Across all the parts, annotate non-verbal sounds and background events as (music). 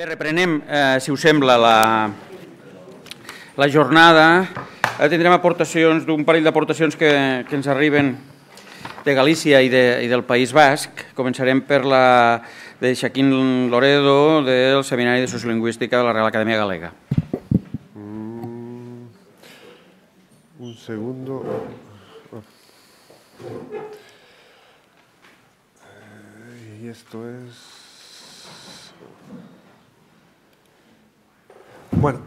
Bé, reprenem, eh, si us sembla, la, la jornada. Ara eh, tindrem aportacions d'un parell d'aportacions que, que ens arriben de Galícia i, de, i del País Basc. Començarem per la de Xaquín Loredo, del Seminari de Sociolingüística de la Real Acadèmia Galega. Mm, un segundo. Eh, y esto es... Bueno.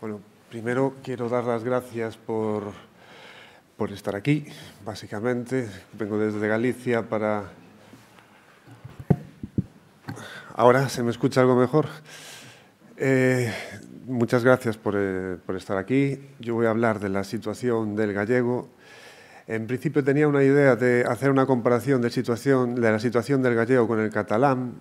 Bueno, primero quiero dar las gracias por, por estar aquí, básicamente. Vengo desde Galicia para... Ahora se me escucha algo mejor. Eh, muchas gracias por, eh, por estar aquí. Yo voy a hablar de la situación del gallego en principio tenía una idea de hacer una comparación de, situación, de, la situación del gallego con el catalán,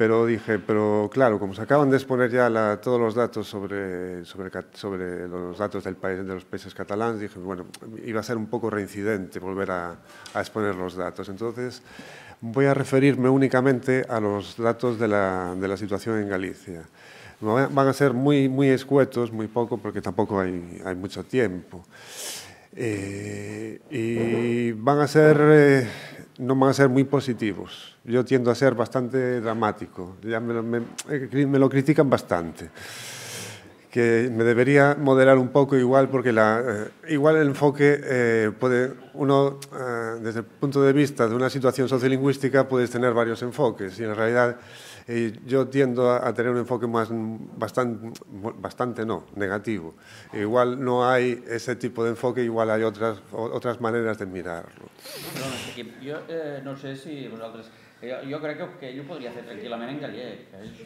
pero dije, pero claro, como se acaban de exponer ya todos los datos sobre, sobre, los datos del país, de los países catalanes, dije, bueno, iba a ser un poco reincidente volver a, exponer los datos. Entonces, voy a referirme únicamente a los datos de la, de la situación en Galicia. Van a ser muy, muy escuetos, muy poco, porque tampoco hay, mucho tiempo. Eh, y van a ser eh, no van a ser muy positivos. Yo tiendo a ser bastante dramático, ya me lo, eh, critican bastante. Que me debería moderar un poco igual, porque eh, igual el enfoque eh, puede, uno, desde el punto de vista de una situación sociolingüística, puedes tener varios enfoques y en realidad y yo tiendo a, tener un enfoque más mm, bastante, no, negativo. Igual no hay ese tipo de enfoque, igual hay otras, otras maneras de mirarlo. Yo creo que yo eh, no sé si vosotros... Eh, yo, que yo podría hacer el en gallego. Eh,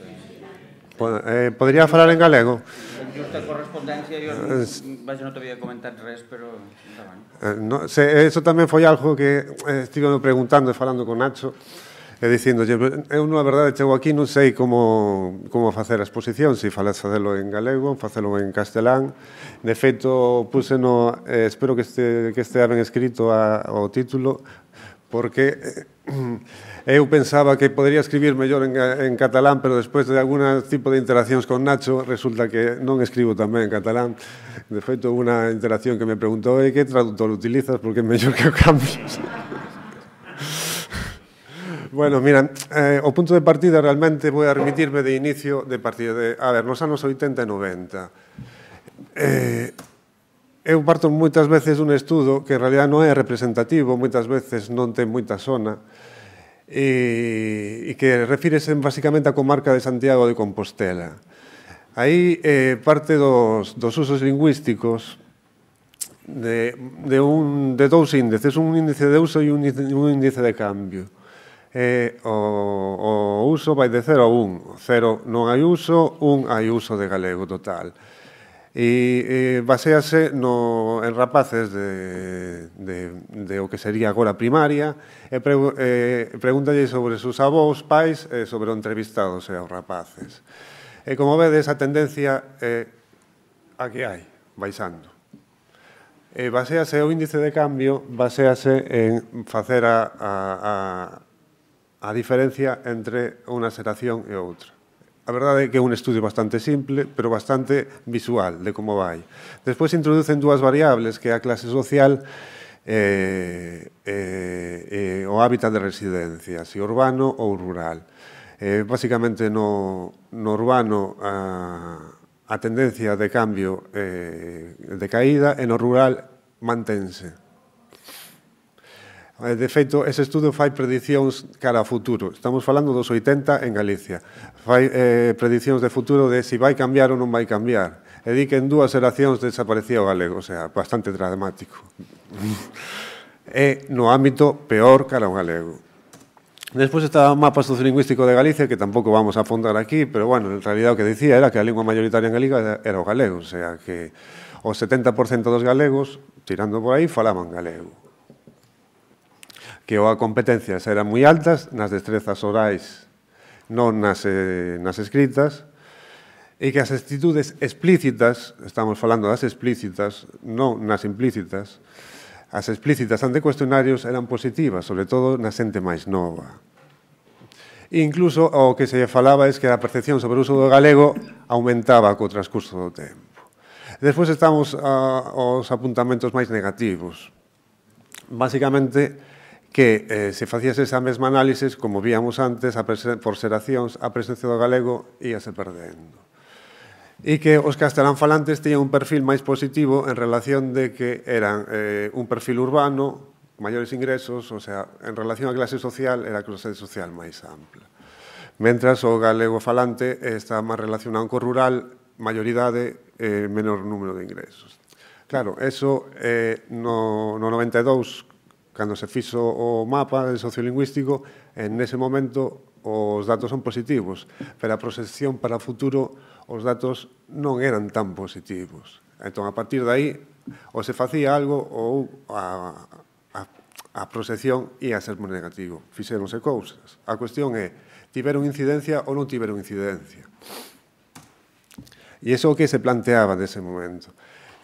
eh, ¿Podría hablar en gallego? En justa correspondencia, yo no, te no te voy res, pero... Eh, no, eso también fue algo que estuve preguntando y hablando con Nacho, e dicindolle, eu a verdade chego aquí non sei como, como facer a exposición, se falas facelo en galego, facelo en castelán. De feito, puse no, eh, espero que este, que este ben escrito a, o título, porque eh, eu pensaba que podría escribir mellor en, en catalán, pero despois de algún tipo de interaccións con Nacho, resulta que non escribo tamén en catalán. De feito, unha interacción que me preguntou, é eh, que traductor utilizas, porque é mellor que o cambios. (laughs) Bueno, mira, eh, o punto de partida realmente vou a remitirme de inicio de partida de, a ver, nos anos 80 e 90. Eh, eu parto moitas veces un estudo que en realidad non é representativo, moitas veces non ten moita zona, e, e que refírese basicamente á comarca de Santiago de Compostela. Aí eh, parte dos, dos usos lingüísticos de, de, un, de dous índices, un índice de uso e un índice de cambio eh, o, o uso vai de 0 a 1. 0 non hai uso, 1 hai uso de galego total. E, e basease no, en rapaces de, de, de o que sería agora primaria e pre, eh, pregúntalle sobre sus avós, pais e sobre o entrevistados e aos rapaces. E como vedes, a tendencia eh, a que hai, baixando E basease o índice de cambio basease en facer a, a, a diferencia entre unha xeración e outra. A verdade é que é un estudio bastante simple, pero bastante visual de como vai. Despois introducen dúas variables, que é a clase social e, eh, eh, eh, o hábitat de residencia, se urbano ou rural. Eh, básicamente no, no urbano a, ah, a tendencia de cambio eh, de caída e no rural mantense. Eh, de feito, ese estudo fai predicións cara a futuro. Estamos falando dos 80 en Galicia. Fai eh, predicións de futuro de se si vai cambiar ou non vai cambiar. E di que en dúas eracións desaparecía o galego, o sea, bastante dramático. e (laughs) no ámbito peor cara ao galego. Despois está o mapa sociolingüístico de Galicia, que tampouco vamos a afondar aquí, pero, bueno, en realidad o que dicía era que a lingua mayoritaria en Galicia era o galego, o sea, que o 70% dos galegos, tirando por aí, falaban galego que ou a competencias eran moi altas nas destrezas orais, non nas, eh, nas escritas, e que as actitudes explícitas, estamos falando das explícitas, non nas implícitas, as explícitas ante cuestionarios eran positivas, sobre todo na xente máis nova. E incluso o que se falaba é que a percepción sobre o uso do galego aumentaba co transcurso do tempo. Despois estamos ah, aos apuntamentos máis negativos. Básicamente, que eh, se facías esa mesma análisis, como víamos antes, a por ser accións, a presencia do galego íase perdendo. E que os castelán falantes tiñan un perfil máis positivo en relación de que eran eh, un perfil urbano, maiores ingresos, o sea, en relación á clase social, era a clase social máis ampla. Mentras o galego falante está máis relacionado co rural, maioridade, eh, menor número de ingresos. Claro, eso eh, no, no 92, cando se fixo o mapa de sociolingüístico, en ese momento os datos son positivos, pero a proxección para o futuro os datos non eran tan positivos. Entón, a partir de aí, ou se facía algo ou a, a, a proxección ia ser moi negativo. Fixeronse cousas. A cuestión é, tiveron incidencia ou non tiveron incidencia. E iso o que se planteaba nese momento.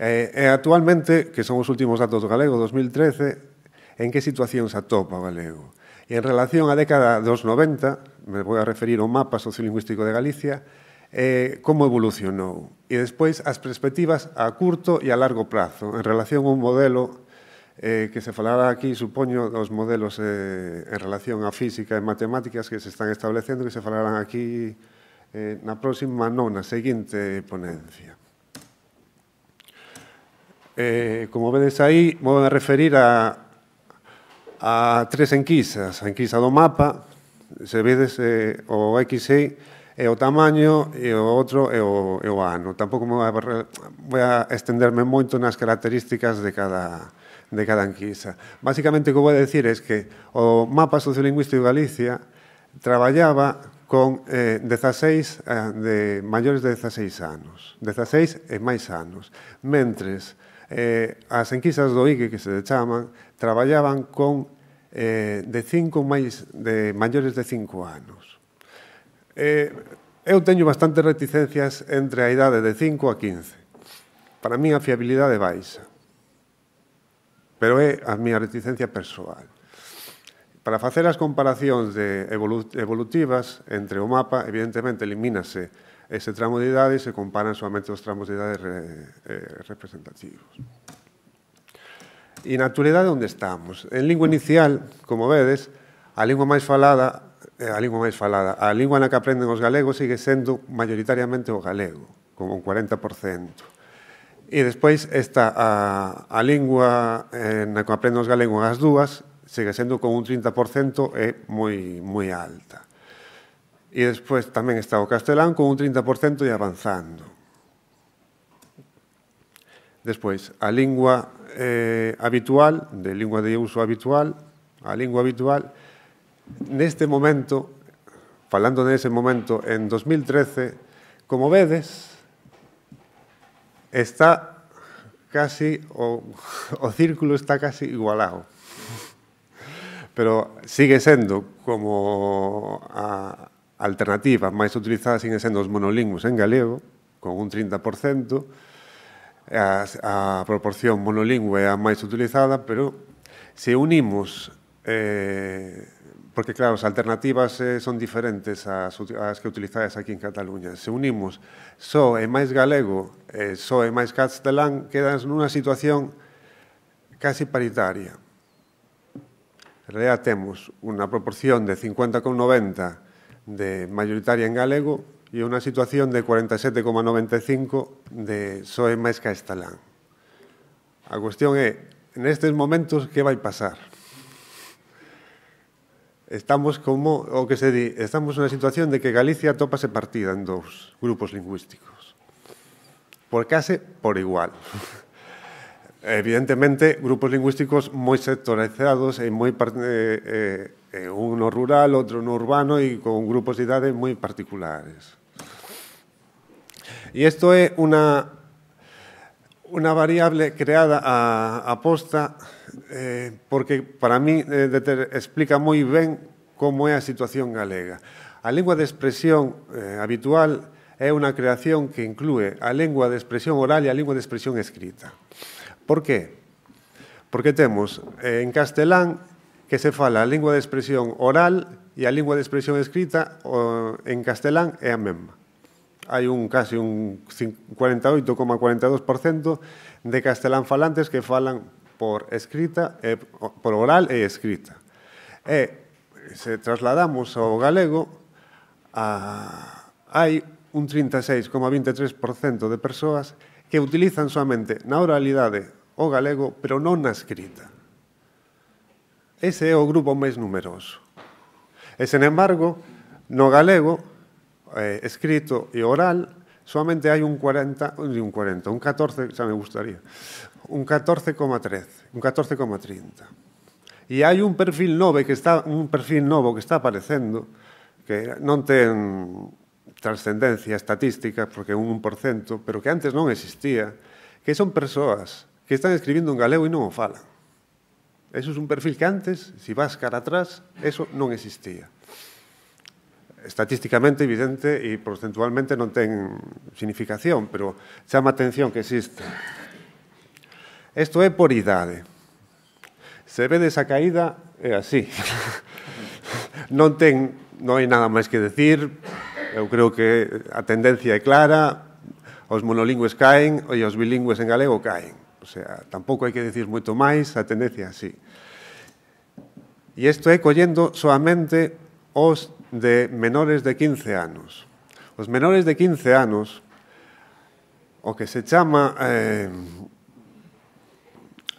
E, eh, e actualmente, que son os últimos datos do galego, 2013, en que situación se atopa o galego. E en relación á década dos 90, me vou a referir ao mapa sociolingüístico de Galicia, eh, como evolucionou. E despois as perspectivas a curto e a largo prazo en relación a un modelo eh, que se falará aquí, supoño, dos modelos eh, en relación a física e matemáticas que se están establecendo, que se falarán aquí eh, na próxima, non, na seguinte ponencia. Eh, como vedes aí, vou a referir a a tres enquisas, a enquisa do mapa, se vedes eh, o XY e o tamaño e o outro e o, e o ano. Tampouco me vai, vai a estenderme moito nas características de cada, de cada enquisa. Básicamente, o que vou a decir é que o mapa sociolingüístico de Galicia traballaba con eh, 16 eh, de maiores de 16 anos, 16 e máis anos, mentres eh, as enquisas do IGE, que se chaman, traballaban con eh, de cinco máis de maiores de cinco anos. Eh, eu teño bastantes reticencias entre a idade de 5 a 15. Para mí a fiabilidade é baixa. Pero é a miña reticencia persoal. Para facer as comparacións de evolutivas entre o mapa, evidentemente elimínase ese tramo de idade se comparan solamente os tramos de idade re, eh, eh, representativos. E na actualidade onde estamos? En lingua inicial, como vedes, a lingua máis falada eh, a lingua máis falada. A lingua na que aprenden os galegos sigue sendo maioritariamente o galego, como un 40%. E despois está a, a lingua eh, na que aprenden os galegos as dúas, segue sendo con un 30% é moi moi alta. E despois tamén está o castelán con un 30% e avanzando. Despois, a lingua eh, habitual, de lingua de uso habitual, a lingua habitual, neste momento, falando nese momento, en 2013, como vedes, está casi, o, (laughs) o círculo está casi igualado pero sigue sendo como a, alternativas máis utilizadas sin sendo os monolingües en galego, con un 30%, a, a proporción monolingüe é a máis utilizada, pero se unimos, eh, porque claro, as alternativas eh, son diferentes ás, ás que utilizades aquí en Cataluña, se unimos só e máis galego, eh, só e máis castelán, quedas nunha situación casi paritaria. En realidad temos unha proporción de 50,90 de mayoritaria en galego e unha situación de 47,95 de Soe a Estalán. A cuestión é, nestes momentos, que vai pasar? Estamos como o que se di, estamos nunha situación de que Galicia topase partida en dous grupos lingüísticos. Por case por igual. (laughs) Evidentemente, grupos lingüísticos moi sectorizados e moi eh, eh, eh, un no rural, outro no urbano e con grupos de idade moi particulares. E isto é unha unha variable creada a, a posta eh, porque para mí eh, deter, explica moi ben como é a situación galega. A lingua de expresión eh, habitual é unha creación que inclúe a lingua de expresión oral e a lingua de expresión escrita. Por que? Porque temos eh, en castelán que se fala a lingua de expresión oral e a lingua de expresión escrita o, en castelán é a mesma. Hai un casi un 48,42% de castelán falantes que falan por escrita, e, por oral e escrita. E se trasladamos ao galego, a, hai un 36,23% de persoas que utilizan solamente na oralidade o galego, pero non na escrita. Ese é o grupo máis numeroso. E, sen embargo, no galego, eh, escrito e oral, solamente hai un 40, un 40, un 14, xa me gustaría, un 14,13, un 14,30. E hai un perfil novo que está un perfil novo que está aparecendo que non ten trascendencia estatística porque un 1%, pero que antes non existía, que son persoas que están escribindo en galego e non o falan. Eso es un perfil que antes, si vas cara atrás, eso non existía. Estatísticamente evidente e porcentualmente non ten significación, pero chama atención que existe. Isto é por idade. Se ve esa caída, é así. (laughs) non ten, non hai nada máis que decir. Eu creo que a tendencia é clara, os monolingües caen e os bilingües en galego caen. O sea, tampouco hai que decir moito máis, a tendencia así. E isto é collendo soamente os de menores de 15 anos. Os menores de 15 anos, o que se chama eh,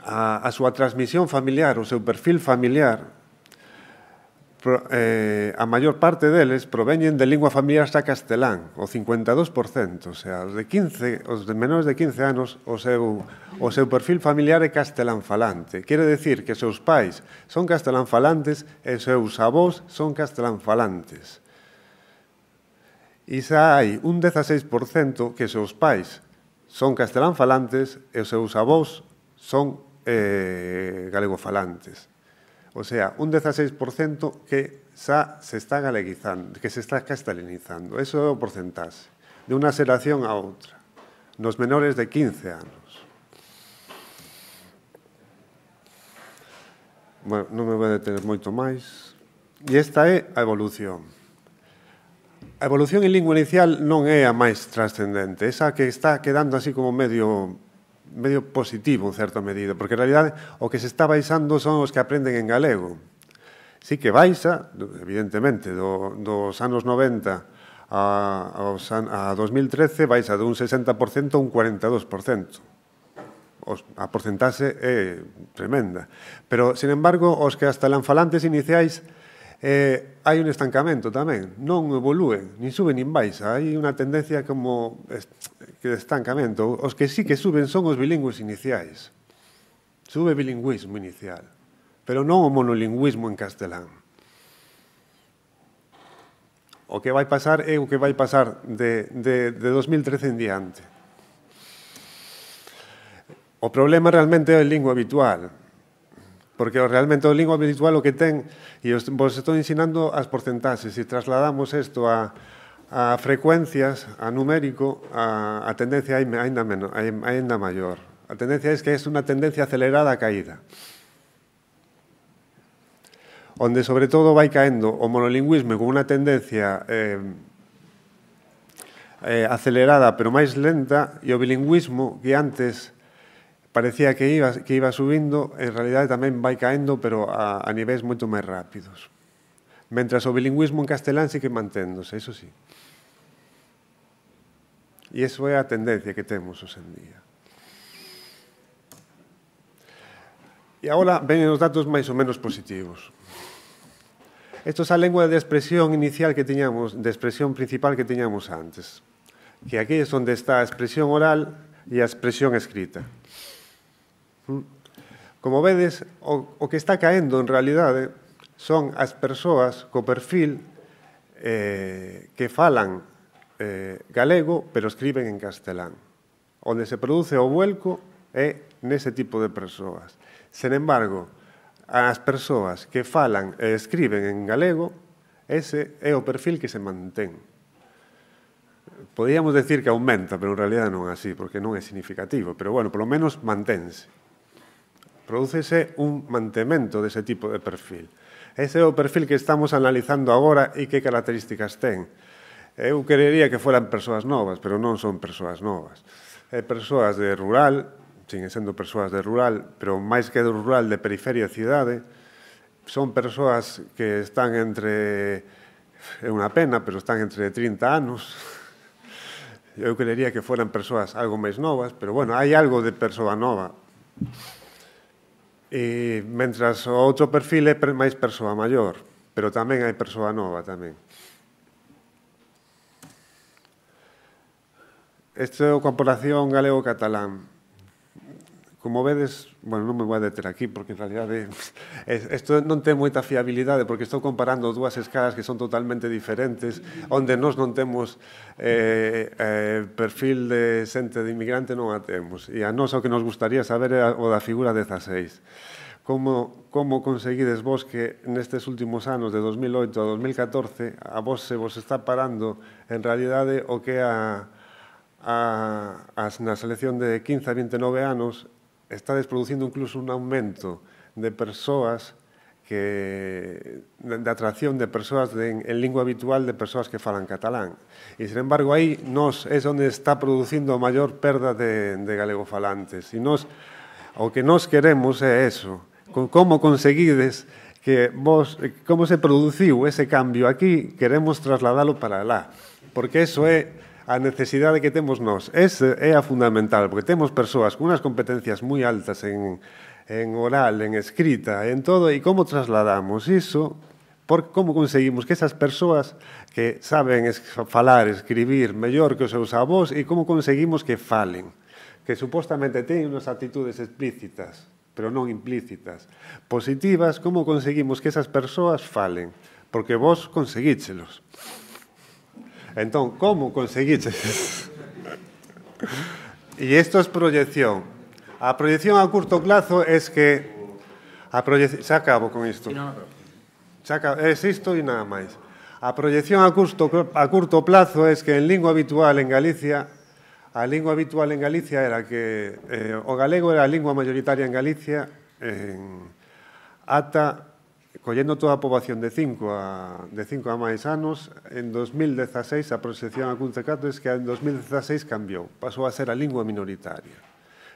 a, a súa transmisión familiar, o seu perfil familiar, pro, eh, a maior parte deles proveñen de lingua familiar xa castelán, o 52%, o sea, os de 15, os de menores de 15 anos, o seu o seu perfil familiar é castelán falante. Quere decir que seus pais son castelán falantes e seus avós son castelán falantes. E xa hai un 16% que seus pais son castelán falantes e os seus avós son eh, galego falantes. O sea, un 16% que xa se está galeguizando, que se está castelinizando. Eso é o porcentaxe, de unha xeración a outra, nos menores de 15 anos. Bueno, non me vou detener moito máis. E esta é a evolución. A evolución en lingua inicial non é a máis trascendente, esa que está quedando así como medio medio positivo en certa medida, porque en realidad o que se está baixando son os que aprenden en galego. Sí que baixa, evidentemente, do, dos anos 90 a, aos a 2013, baixa dun 60% a un 42%. Os, a porcentaxe é tremenda. Pero, sin embargo, os que hasta lanfalantes iniciais iniciais eh, hai un estancamento tamén, non evolúen, nin suben nin baixa, hai unha tendencia como que estancamento. Os que sí que suben son os bilingües iniciais. Sube bilingüismo inicial, pero non o monolingüismo en castelán. O que vai pasar é o que vai pasar de, de, de 2013 en diante. O problema realmente é a lingua habitual, Porque realmente o lingua virtual o que ten, e os, vos estou ensinando as porcentaxes, e trasladamos isto a, a frecuencias, a numérico, a, a tendencia ainda, menos, ainda maior. A tendencia é que é unha tendencia acelerada a caída. Onde, sobre todo, vai caendo o monolingüismo con unha tendencia eh, eh, acelerada, pero máis lenta, e o bilingüismo que antes parecía que iba, que iba subindo, en realidade tamén vai caendo, pero a, a niveis moito máis rápidos. Mentras o bilingüismo en castelán sigue manténdose, eso sí. E iso é a tendencia que temos hoxe en día. E agora venen os datos máis ou menos positivos. Isto é a lengua de expresión inicial que tiñamos, de expresión principal que tiñamos antes. Que aquí é onde está a expresión oral e a expresión escrita. Como vedes, o, o que está caendo en realidade son as persoas co perfil eh, que falan eh, galego pero escriben en castelán. Onde se produce o vuelco é nese tipo de persoas. Sen embargo, as persoas que falan e escriben en galego, ese é o perfil que se mantén. Podíamos decir que aumenta, pero en realidad non é así, porque non é significativo, pero bueno, polo menos manténse. Producese un mantemento dese tipo de perfil. Ese é o perfil que estamos analizando agora e que características ten. Eu querería que fueran persoas novas, pero non son persoas novas. É persoas de rural, sin sendo persoas de rural, pero máis que de rural, de periferia e cidade, son persoas que están entre é unha pena, pero están entre 30 anos. Eu querería que fueran persoas algo máis novas, pero bueno, hai algo de persoa nova. E, mentras o outro perfil é máis persoa maior, pero tamén hai persoa nova tamén. Este é o comparación galego-catalán. Como vedes, bueno, non me vou a deter aquí porque en realidade isto (laughs) non ten moita fiabilidade porque estou comparando dúas escalas que son totalmente diferentes onde nós non temos eh, eh, perfil de xente de inmigrante non a temos e a nós o que nos gustaría saber é o da figura 16 como, como conseguides vos que nestes últimos anos de 2008 a 2014 a vos se vos está parando en realidade o que a, a, as, na selección de 15 a 29 anos está desproduciendo incluso un aumento de persoas que de atracción de persoas de, en lingua habitual de persoas que falan catalán. E, sin embargo, aí nos é onde está producindo a maior perda de, de galegofalantes. E nos, o que nos queremos é eso. Con, como conseguides que vos, como se produciu ese cambio aquí, queremos trasladalo para lá. Porque eso é a necesidade que temos nós. Ese é a fundamental, porque temos persoas con unhas competencias moi altas en, en oral, en escrita, en todo, e como trasladamos iso, por como conseguimos que esas persoas que saben es, falar, escribir mellor que os seus avós e como conseguimos que falen, que supostamente teñen unhas actitudes explícitas, pero non implícitas, positivas, como conseguimos que esas persoas falen, porque vos conseguíchelos. Entón, como conseguiste? (laughs) e isto é proyección. A proyección a curto plazo é que a proyección... Se acabo con isto. Xa acabo. É isto e nada máis. A proyección a curto, a curto plazo é que en lingua habitual en Galicia a lingua habitual en Galicia era que eh, o galego era a lingua mayoritaria en Galicia en, ata Collendo toda a poboación de 5 a, de 5 a máis anos, en 2016 a proxección a Cuncecato é que en 2016 cambiou, pasou a ser a lingua minoritaria.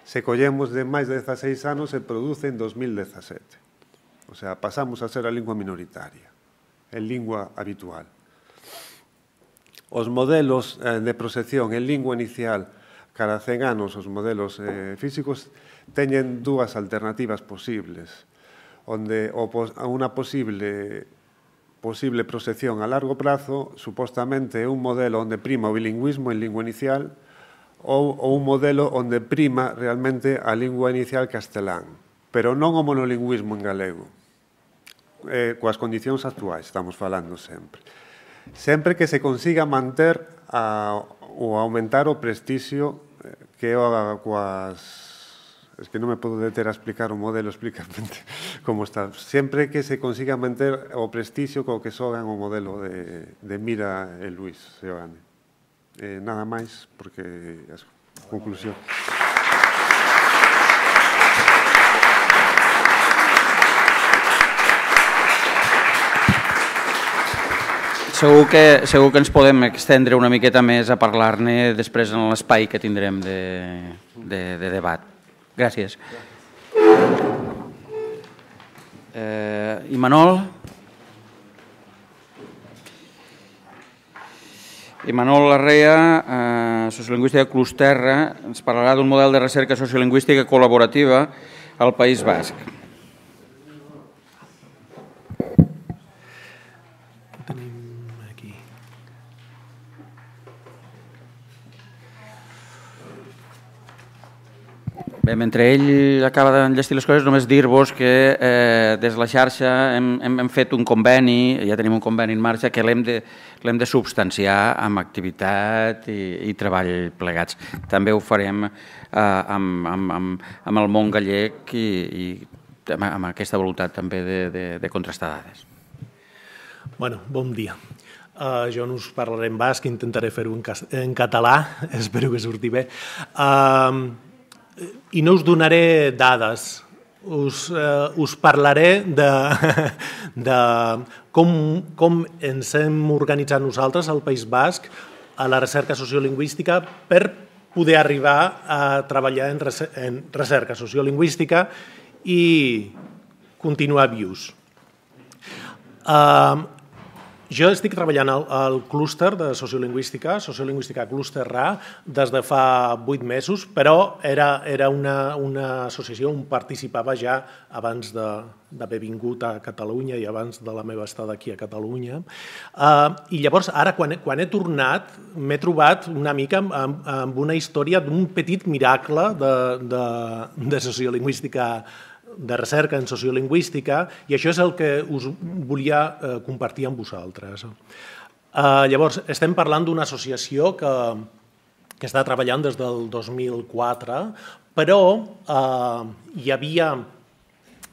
Se collemos de máis de 16 anos, se produce en 2017. O sea, pasamos a ser a lingua minoritaria, en lingua habitual. Os modelos eh, de proxección en lingua inicial cara a 100 anos, os modelos eh, físicos teñen dúas alternativas posibles onde o pos, unha posible posible proxección a largo prazo supostamente é un modelo onde prima o bilingüismo en lingua inicial ou, ou un modelo onde prima realmente a lingua inicial castelán, pero non o monolingüismo en galego, eh, coas condicións actuais, estamos falando sempre. Sempre que se consiga manter a, ou aumentar o prestixio eh, que é coas Es que no me puedo deter a explicar un modelo (laughs) explicamente como está. Sempre que se consiga mantener o prestigio co que sogan o modelo de, de mira el eh, Luis Seoane. Eh, nada más, porque es conclusión. Segur que, segur que ens podem estendre una miqueta més a parlar-ne després en l'espai que tindrem de, de, de debat. Gràcies. Eh, I Manol? Imanol Larrea, eh, sociolingüista de Clusterra, ens parlarà d'un model de recerca sociolingüística col·laborativa al País Basc. Bé, mentre ell acaba d'enllestir les coses, només dir-vos que eh, des de la xarxa hem, hem, hem fet un conveni, ja tenim un conveni en marxa, que l'hem de, de substanciar amb activitat i, i treball plegats. També ho farem eh, amb, amb, amb, amb el món gallec i, i amb, amb aquesta voluntat també de, de, de contrastar dades. Bueno, bon dia. Uh, jo no us parlaré en basc, intentaré fer-ho en, en català, (laughs) espero que surti bé. Uh, i no us donaré dades, us, eh, us parlaré de, (laughs) de com, com ens hem organitzat nosaltres al País Basc a la recerca sociolingüística per poder arribar a treballar en, recer en recerca sociolingüística i continuar vius. Eh, jo estic treballant al, al clúster de sociolingüística, sociolingüística clúster RA, des de fa vuit mesos, però era, era una, una associació on participava ja abans de, d'haver vingut a Catalunya i abans de la meva estada aquí a Catalunya. Uh, I llavors, ara, quan, quan he tornat, m'he trobat una mica amb, amb una història d'un petit miracle de, de, de sociolingüística de recerca en sociolingüística i això és el que us volia eh, compartir amb vosaltres. Eh, llavors, estem parlant d'una associació que, que està treballant des del 2004, però eh, hi havia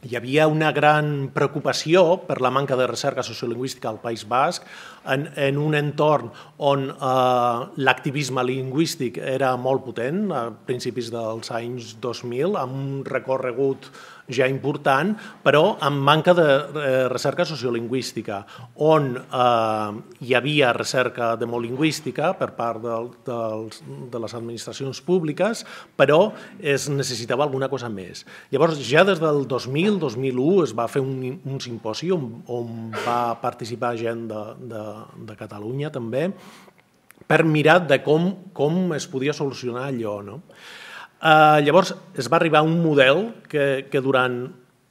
hi havia una gran preocupació per la manca de recerca sociolingüística al País Basc, en, en un entorn on eh, l'activisme lingüístic era molt potent, a principis dels anys 2000, amb un recorregut eh, ja important, però amb manca de eh, recerca sociolingüística, on eh, hi havia recerca demolingüística per part dels, de les administracions públiques, però es necessitava alguna cosa més. Llavors, ja des del 2000, 2001, es va fer un, un simposi on, on va participar gent de, de, de Catalunya, també, per mirar de com, com es podia solucionar allò. No? Eh, llavors, es va arribar a un model que, que durant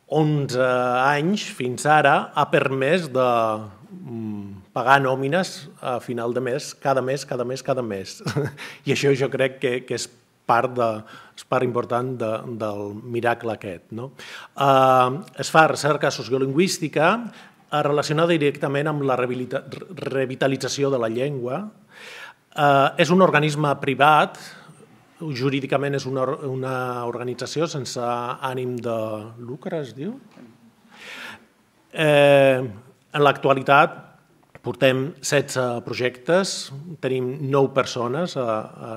11 anys fins ara ha permès de mm, pagar nòmines a final de mes, cada mes, cada mes, cada mes. (laughs) I això jo crec que, que és part, de, és part important de, del miracle aquest. No? Uh, es fa recerca sociolingüística eh, relacionada directament amb la revitalització de la llengua. Uh, és un organisme privat, jurídicament és una, una organització sense ànim de lucre, es diu? Eh, en l'actualitat portem 16 projectes, tenim 9 persones a, a,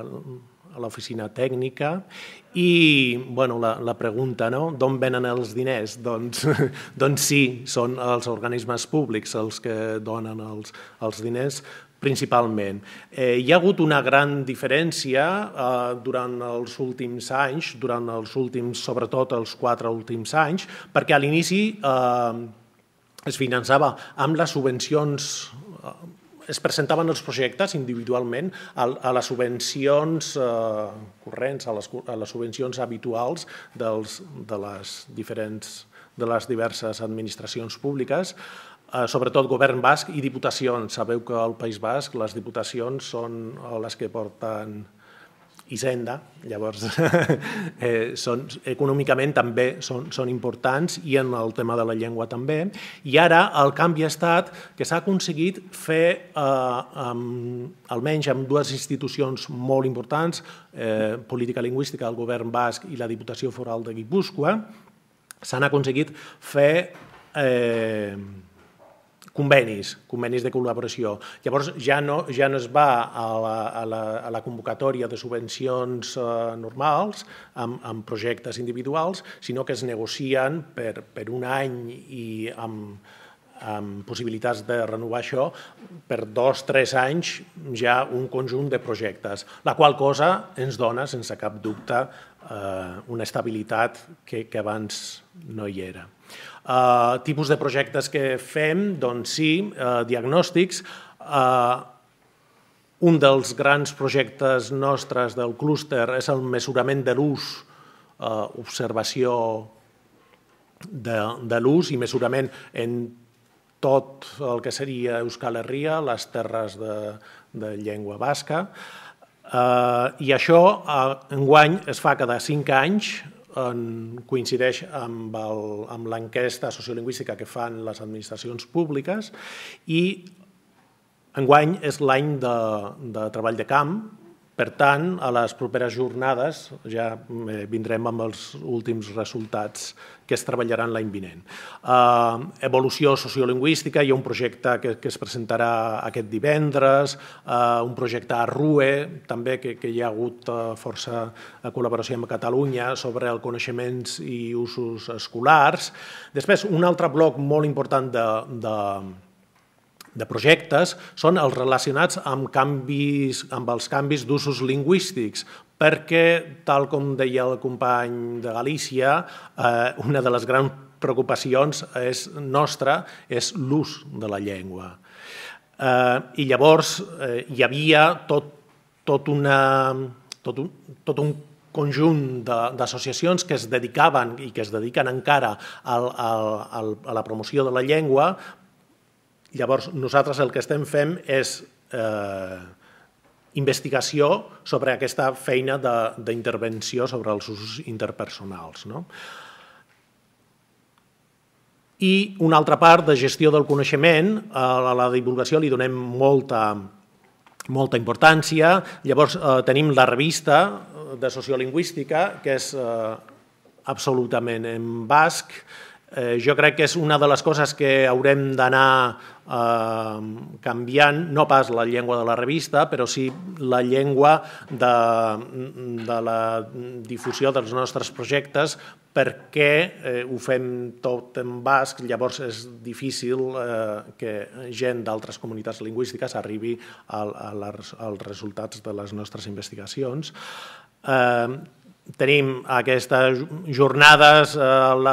a l'oficina tècnica i bueno, la, la pregunta, no? d'on venen els diners? Doncs, (laughs) doncs sí, són els organismes públics els que donen els, els diners, principalment. Eh, hi ha hagut una gran diferència eh, durant els últims anys, durant els últims, sobretot els quatre últims anys, perquè a l'inici eh, es finançava amb les subvencions eh, es presentaven els projectes individualment a, a les subvencions eh, corrents, a les, a les subvencions habituals dels, de, les diferents, de les diverses administracions públiques. Eh, sobretot govern basc i diputacions. Sabeu que al País Basc les diputacions són eh, les que porten Hisenda, llavors (laughs) eh, són, econòmicament també són, són importants i en el tema de la llengua també. I ara el canvi ha estat que s'ha aconseguit fer eh, amb, almenys amb dues institucions molt importants, eh, política lingüística, del govern basc i la Diputació Foral de Guipúscoa, s'han aconseguit fer eh, Convenis, convenis de col·laboració. Llavors ja no, ja no es va a la, a la, a la convocatòria de subvencions eh, normals amb, amb projectes individuals, sinó que es negocien per, per un any i amb, amb possibilitats de renovar això per dos, tres anys ja un conjunt de projectes, la qual cosa ens dona, sense cap dubte, eh, una estabilitat que, que abans no hi era. Eh, tipus de projectes que fem, doncs sí, eh, diagnòstics. Eh, un dels grans projectes nostres del clúster és el mesurament de l'ús, eh, observació de, de l'ús i mesurament en tot el que seria Euskal Herria, les terres de, de llengua basca. Eh, I això en eh, enguany es fa cada cinc anys, en, coincideix amb l'enquesta sociolingüística que fan les administracions públiques i enguany és l'any de, de treball de camp per tant, a les properes jornades ja eh, vindrem amb els últims resultats que es treballaran l'any vinent. Uh, evolució sociolingüística, hi ha un projecte que, que es presentarà aquest divendres, uh, un projecte a RUE, també que, que hi ha hagut uh, força col·laboració amb Catalunya sobre els coneixements i usos escolars. Després, un altre bloc molt important de, de de projectes són els relacionats amb, canvis, amb els canvis d'usos lingüístics, perquè, tal com deia el company de Galícia, eh, una de les grans preocupacions és nostra és l'ús de la llengua. Eh, I llavors eh, hi havia tot, tot, una, tot, un, tot un conjunt d'associacions que es dedicaven i que es dediquen encara al, al, al, a la promoció de la llengua, Llavors, nosaltres el que estem fent és eh, investigació sobre aquesta feina d'intervenció sobre els usos interpersonals. No? I una altra part de gestió del coneixement, a la divulgació li donem molta, molta importància. Llavors eh, tenim la revista de sociolingüística, que és eh, absolutament en basc, Eh, jo crec que és una de les coses que haurem d'anar eh, canviant, no pas la llengua de la revista, però sí la llengua de, mm, de la difusió dels nostres projectes perquè eh, ho fem tot en basc, llavors és difícil eh, que gent d'altres comunitats lingüístiques arribi al, a les, als resultats de les nostres investigacions. Eh, tenim aquestes jornades eh,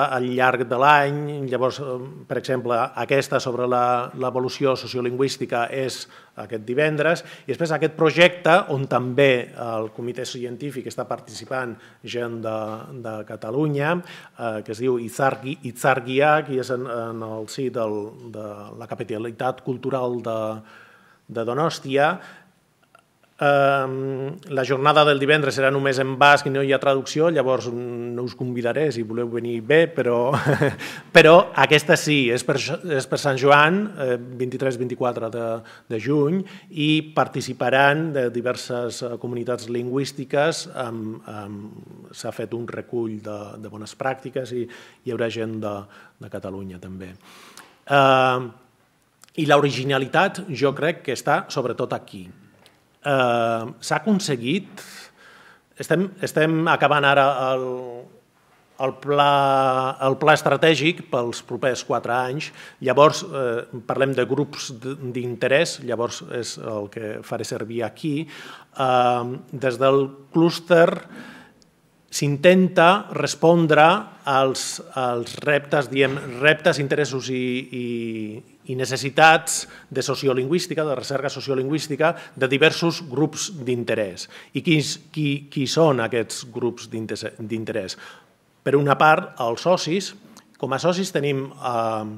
al llarg de l'any, llavors, eh, per exemple, aquesta sobre l'evolució sociolingüística és aquest divendres, i després aquest projecte on també el comitè científic està participant gent de, de Catalunya, eh, que es diu Itzargui, Itzarguiac, i és en, en el sí del, de la capitalitat cultural de, de Donòstia, Ehm, la jornada del divendres serà només en basc i no hi ha traducció, llavors mm, no us convidaré si voleu venir bé, però, (laughs) però aquesta sí, és per, és per Sant Joan, 23-24 eh, de, de juny, i participaran de diverses eh, comunitats lingüístiques, s'ha fet un recull de, de bones pràctiques i hi haurà gent de, de Catalunya també. Eh, I l'originalitat jo crec que està sobretot aquí, eh, s'ha aconseguit... Estem, estem acabant ara el, el pla, el pla estratègic pels propers quatre anys. Llavors, eh, parlem de grups d'interès, llavors és el que faré servir aquí. Eh, des del clúster s'intenta respondre als, als reptes, diem, reptes, interessos i, i, i necessitats de sociolingüística, de recerca sociolingüística, de diversos grups d'interès. I quins, qui, qui són aquests grups d'interès? Per una part, els socis. Com a socis tenim eh,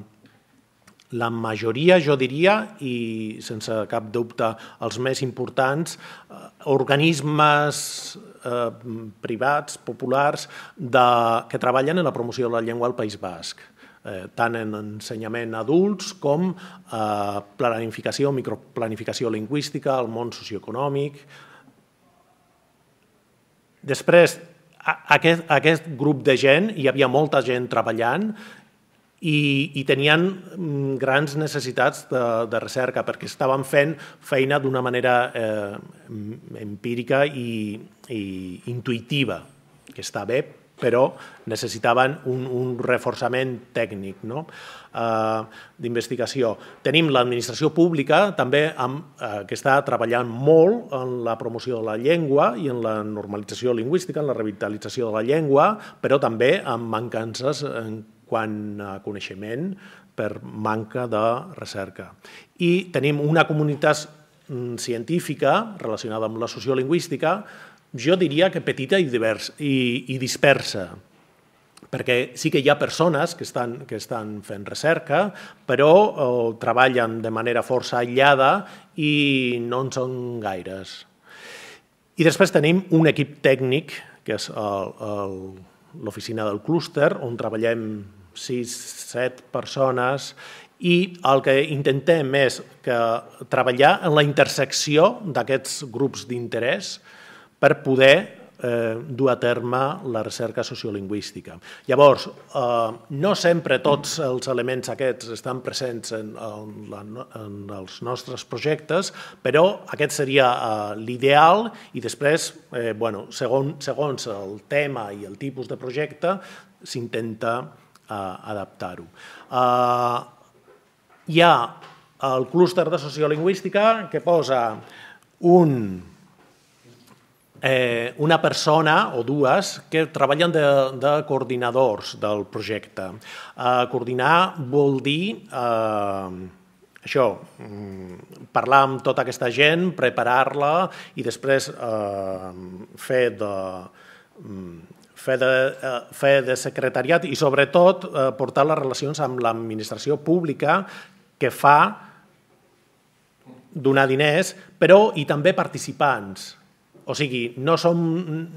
la majoria, jo diria, i sense cap dubte els més importants, eh, organismes eh, privats, populars, de, que treballen en la promoció de la llengua al País Basc eh, tant en ensenyament a adults com eh, planificació, microplanificació lingüística, el món socioeconòmic. Després, aquest, aquest grup de gent, hi havia molta gent treballant i, i tenien mm, grans necessitats de, de recerca perquè estaven fent feina d'una manera eh, empírica i, i intuïtiva, que està bé, però necessitaven un, un reforçament tècnic no? eh, d'investigació. Tenim l'administració pública també amb, eh, que està treballant molt en la promoció de la llengua i en la normalització lingüística, en la revitalització de la llengua, però també amb mancances en quant a coneixement per manca de recerca. I tenim una comunitat mm, científica relacionada amb la sociolingüística jo diria que petita i, divers, i, i dispersa perquè sí que hi ha persones que estan, que estan fent recerca, però eh, treballen de manera força aïllada i no en són gaires. I després tenim un equip tècnic, que és l'oficina del clúster, on treballem 6-7 persones i el que intentem és que treballar en la intersecció d'aquests grups d'interès, per poder eh, dur a terme la recerca sociolingüística. Llavors, eh, no sempre tots els elements aquests estan presents en, en, la, en els nostres projectes, però aquest seria eh, l'ideal i després, eh, bueno, segons, segons el tema i el tipus de projecte, s'intenta eh, adaptar-ho. Eh, hi ha el clúster de sociolingüística que posa un eh, una persona o dues que treballen de, de coordinadors del projecte. Eh, coordinar vol dir... Eh, això, mm, parlar amb tota aquesta gent, preparar-la i després eh, fer de, mm, fer de, eh, fer de secretariat i sobretot eh, portar les relacions amb l'administració pública que fa donar diners, però i també participants, o sigui, no, som,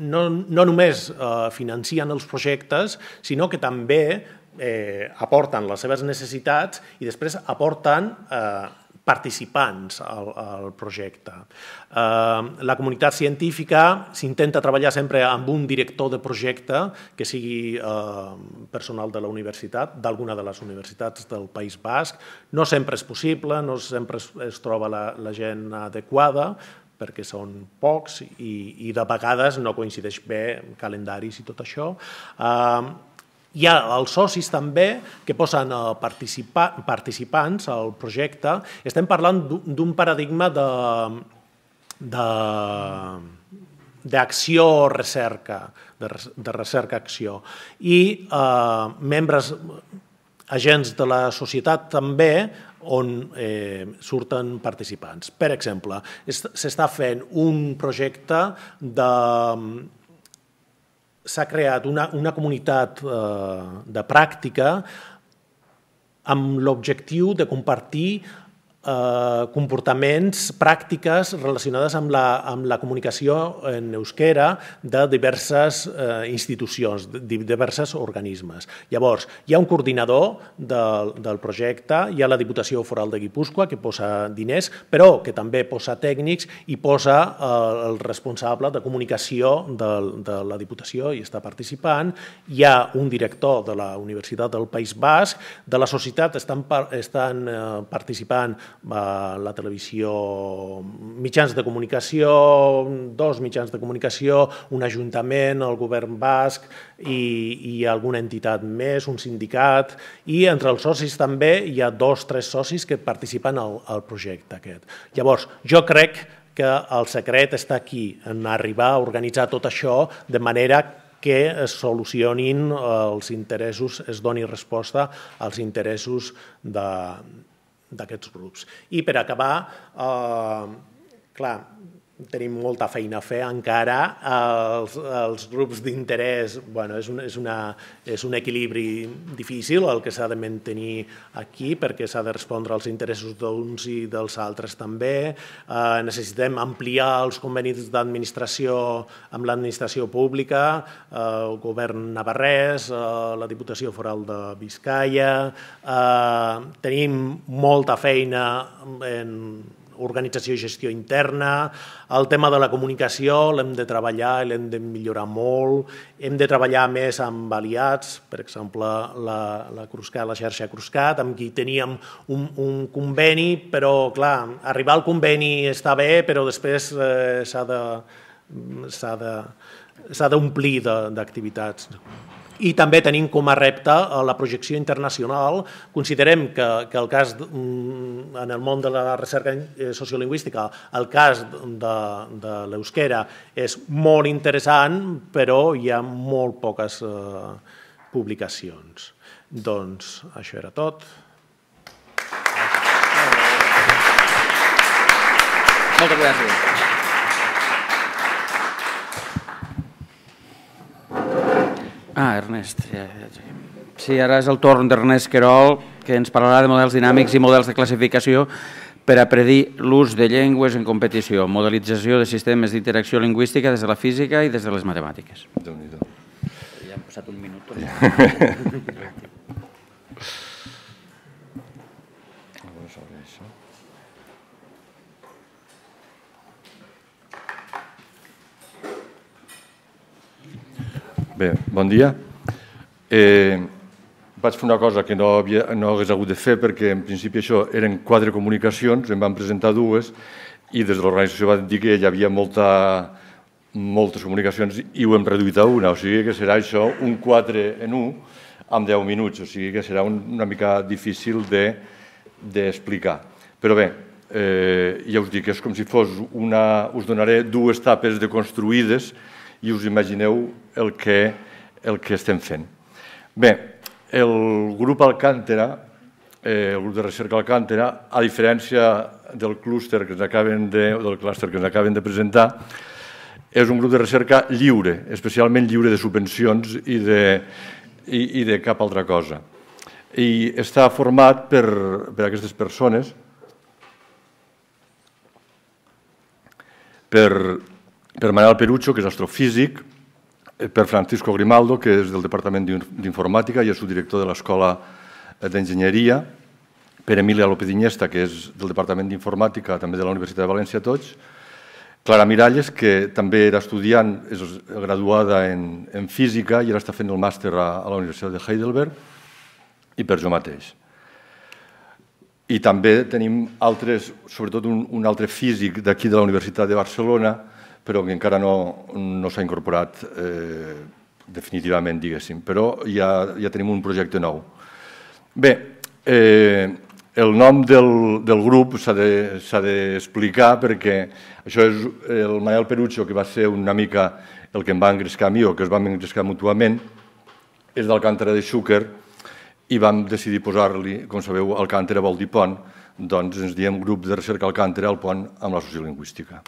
no, no només eh, financien els projectes, sinó que també eh, aporten les seves necessitats i després aporten eh, participants al, al projecte. Eh, la comunitat científica s'intenta treballar sempre amb un director de projecte que sigui eh, personal de la universitat, d'alguna de les universitats del País Basc. No sempre és possible, no sempre es, es troba la, la gent adequada, perquè són pocs i, i de vegades no coincideix bé calendaris i tot això. Eh, hi ha els socis també que posen eh, participa participants al projecte. Estem parlant d'un paradigma de, de, d'acció-recerca, de, de recerca-acció. I eh, membres agents de la societat també on eh, surten participants. Per exemple, s'està fent un projecte de... S'ha creat una, una comunitat eh, de pràctica amb l'objectiu de compartir Eh, comportaments, pràctiques relacionades amb la, amb la comunicació en euskera de diverses eh, institucions, de diversos organismes. Llavors, hi ha un coordinador del, del projecte, hi ha la Diputació Foral de Guipúscoa, que posa diners, però que també posa tècnics i posa eh, el responsable de comunicació de, de la Diputació i està participant. Hi ha un director de la Universitat del País Basc, de la societat estan, estan eh, participant Eh, la televisió, mitjans de comunicació, dos mitjans de comunicació, un ajuntament, el govern basc i, i alguna entitat més, un sindicat, i entre els socis també hi ha dos, tres socis que participen al, al projecte aquest. Llavors, jo crec que el secret està aquí, en arribar a organitzar tot això de manera que es solucionin els interessos, es doni resposta als interessos de, d'aquests grups. I per acabar, eh, clar, tenim molta feina a fer encara. Els, els grups d'interès, bueno, és, un, és, una, és un equilibri difícil el que s'ha de mantenir aquí perquè s'ha de respondre als interessos d'uns i dels altres també. Eh, necessitem ampliar els convenis d'administració amb l'administració pública, eh, el govern navarrès, eh, la Diputació Foral de Vizcaya. Eh, tenim molta feina en organització i gestió interna, el tema de la comunicació l'hem de treballar i l'hem de millorar molt, hem de treballar més amb aliats, per exemple, la, la, Cruscat, la xarxa Cruscat, amb qui teníem un, un conveni, però, clar, arribar al conveni està bé, però després eh, s'ha de s'ha d'omplir d'activitats i també tenim com a repte eh, la projecció internacional. Considerem que, que el cas mm, en el món de la recerca eh, sociolingüística, el cas de, de l'euskera és molt interessant, però hi ha molt poques eh, publicacions. Doncs això era tot. Moltes gràcies. Ah, Ernest. Ja, ja, ja. Sí, ara és el torn d'Ernest Querol, que ens parlarà de models dinàmics i models de classificació per a predir l'ús de llengües en competició, modelització de sistemes d'interacció lingüística des de la física i des de les matemàtiques. déu nhi Ja hem passat un minut. Ja. (laughs) Bé, bon dia. Eh, vaig fer una cosa que no, havia, no hagués hagut de fer perquè en principi això eren quatre comunicacions, en van presentar dues i des de l'organització van dir que hi havia molta, moltes comunicacions i ho hem reduït a una, o sigui que serà això un 4 en 1 amb 10 minuts, o sigui que serà una mica difícil d'explicar. De, Però bé, eh, ja us dic, és com si fos una... us donaré dues tapes de construïdes i us imagineu el que, el que estem fent. Bé, el grup Alcàntera, eh, el grup de recerca Alcàntera, a diferència del clúster que ens acaben de, del clúster que ens acaben de presentar, és un grup de recerca lliure, especialment lliure de subvencions i de, i, i de cap altra cosa. I està format per, per aquestes persones, per per Manuel Perucho, que és astrofísic, eh, per Francisco Grimaldo, que és del Departament d'Informàtica i és subdirector de l'Escola eh, d'Enginyeria, per Emília López Iniesta, que és del Departament d'Informàtica, també de la Universitat de València, tots, Clara Miralles, que també era estudiant, és graduada en, en Física i ara està fent el màster a, a la Universitat de Heidelberg, i per jo mateix. I també tenim altres, sobretot un, un altre físic d'aquí de la Universitat de Barcelona, però que encara no, no s'ha incorporat eh, definitivament, diguéssim. Però ja, ja tenim un projecte nou. Bé, eh, el nom del, del grup s'ha d'explicar de, perquè això és el Manel Perucho, que va ser una mica el que em va engrescar a mi o que es vam engrescar mutuament, és d'Alcàntera de Xúquer i vam decidir posar-li, com sabeu, Alcàntera vol dir pont, doncs ens diem grup de recerca Alcàntera al pont amb la sociolingüística.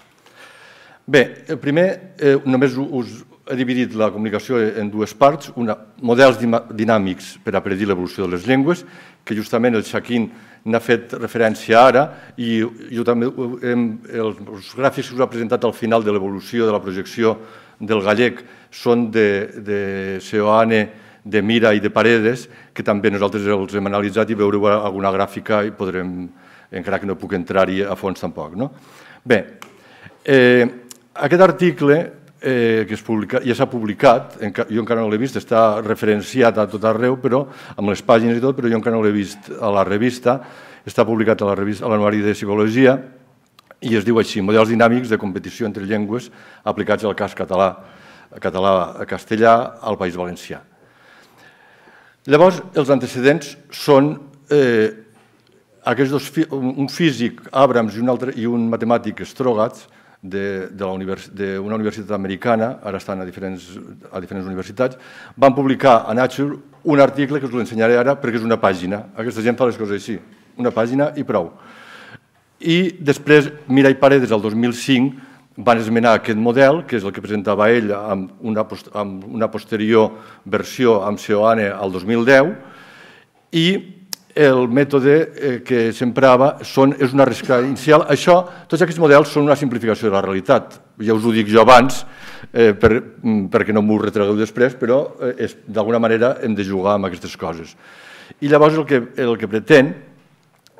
Bé, el primer, eh, només us he dividit la comunicació en dues parts, una, models dinàmics per a predir l'evolució de les llengües, que justament el Shaquín n'ha fet referència ara, i jo també eh, hem, els gràfics que us ha presentat al final de l'evolució de la projecció del gallec són de, de Seoane, de Mira i de Paredes, que també nosaltres els hem analitzat i veureu alguna gràfica i podrem, encara que no puc entrar-hi a fons tampoc. No? Bé, eh, aquest article eh, que es publica, ja s'ha publicat, jo encara no l'he vist, està referenciat a tot arreu, però amb les pàgines i tot, però jo encara no l'he vist a la revista, està publicat a la revista, l'anuari de Psicologia, i es diu així, models dinàmics de competició entre llengües aplicats al cas català, català-castellà al País Valencià. Llavors, els antecedents són eh, aquests dos, un físic, Abrams, i un, altre, i un matemàtic, Strogatz, d'una univers, universitat americana, ara estan a diferents, a diferents universitats, van publicar a Nature un article que us l'ensenyaré ara perquè és una pàgina. Aquesta gent fa les coses així, una pàgina i prou. I després, Mira i Paredes, el 2005, van esmenar aquest model, que és el que presentava ell amb una, amb una posterior versió amb Seoane al 2010, i el mètode eh, que s'emprava és una risca inicial. Això, tots aquests models són una simplificació de la realitat. Ja us ho dic jo abans, eh, per, mm, perquè no m'ho retregueu després, però eh, d'alguna manera hem de jugar amb aquestes coses. I llavors el que, el que pretén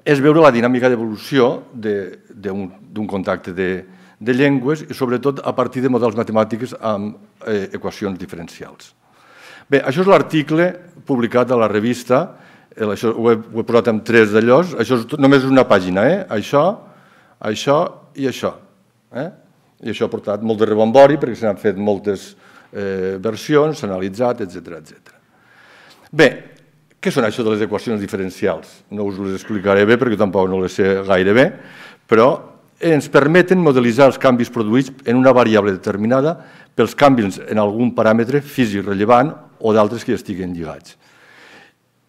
és veure la dinàmica d'evolució d'un contacte de, de llengües i sobretot a partir de models matemàtics amb eh, equacions diferencials. Bé, això és l'article publicat a la revista això ho he, ho he posat en tres d'allò, Això és, només és una pàgina, eh? Això, això i això. Eh? I això ha portat molt de rebombori perquè s'han fet moltes eh, versions, s'ha analitzat, etc etc. Bé, què són això de les equacions diferencials? No us les explicaré bé perquè tampoc no les sé gaire bé, però ens permeten modelitzar els canvis produïts en una variable determinada pels canvis en algun paràmetre físic rellevant o d'altres que hi estiguin lligats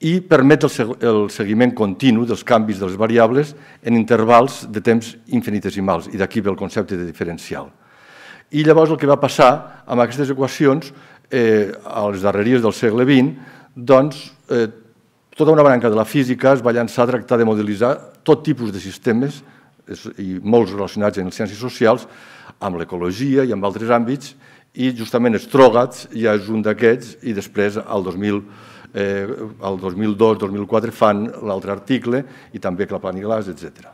i permet el seguiment continu dels canvis de les variables en intervals de temps infinitesimals, i d'aquí ve el concepte de diferencial. I llavors el que va passar amb aquestes equacions eh, a les darreries del segle XX, doncs eh, tota una branca de la física es va llançar a tractar de modelitzar tot tipus de sistemes, i molts relacionats amb les ciències socials, amb l'ecologia i amb altres àmbits, i justament Estrogats ja és un d'aquests, i després, al 2000, eh, el 2002-2004 fan l'altre article i també Clapan i Glass, etc.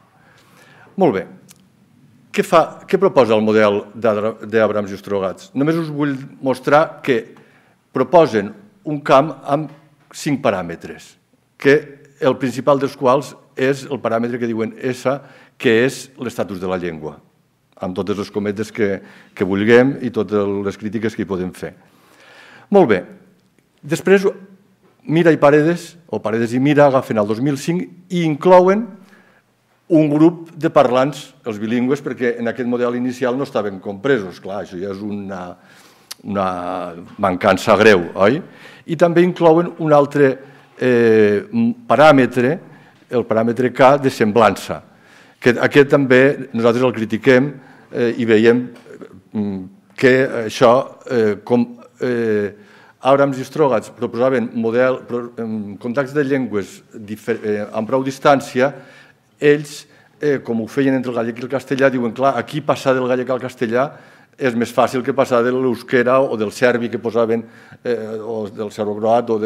Molt bé. Què, fa, què proposa el model d'Abrams i Ostrogats? Només us vull mostrar que proposen un camp amb cinc paràmetres, que el principal dels quals és el paràmetre que diuen S, que és l'estatus de la llengua, amb totes les cometes que, que vulguem i totes les crítiques que hi podem fer. Molt bé, després Mira i Paredes, o Paredes i Mira, agafen el 2005 i inclouen un grup de parlants, els bilingües, perquè en aquest model inicial no estaven compresos. Clar, això ja és una, una mancança greu, oi? I també inclouen un altre eh, paràmetre, el paràmetre K de semblança, que aquest també nosaltres el critiquem eh, i veiem mm, que això eh, com, eh, Abrams i Strogats proposaven model, contacts de llengües eh, amb prou distància, ells, eh, com ho feien entre el gallec i el castellà, diuen, clar, aquí passar del gallec al castellà és més fàcil que passar de l'eusquera o del serbi que posaven, eh, o del serbo-croat o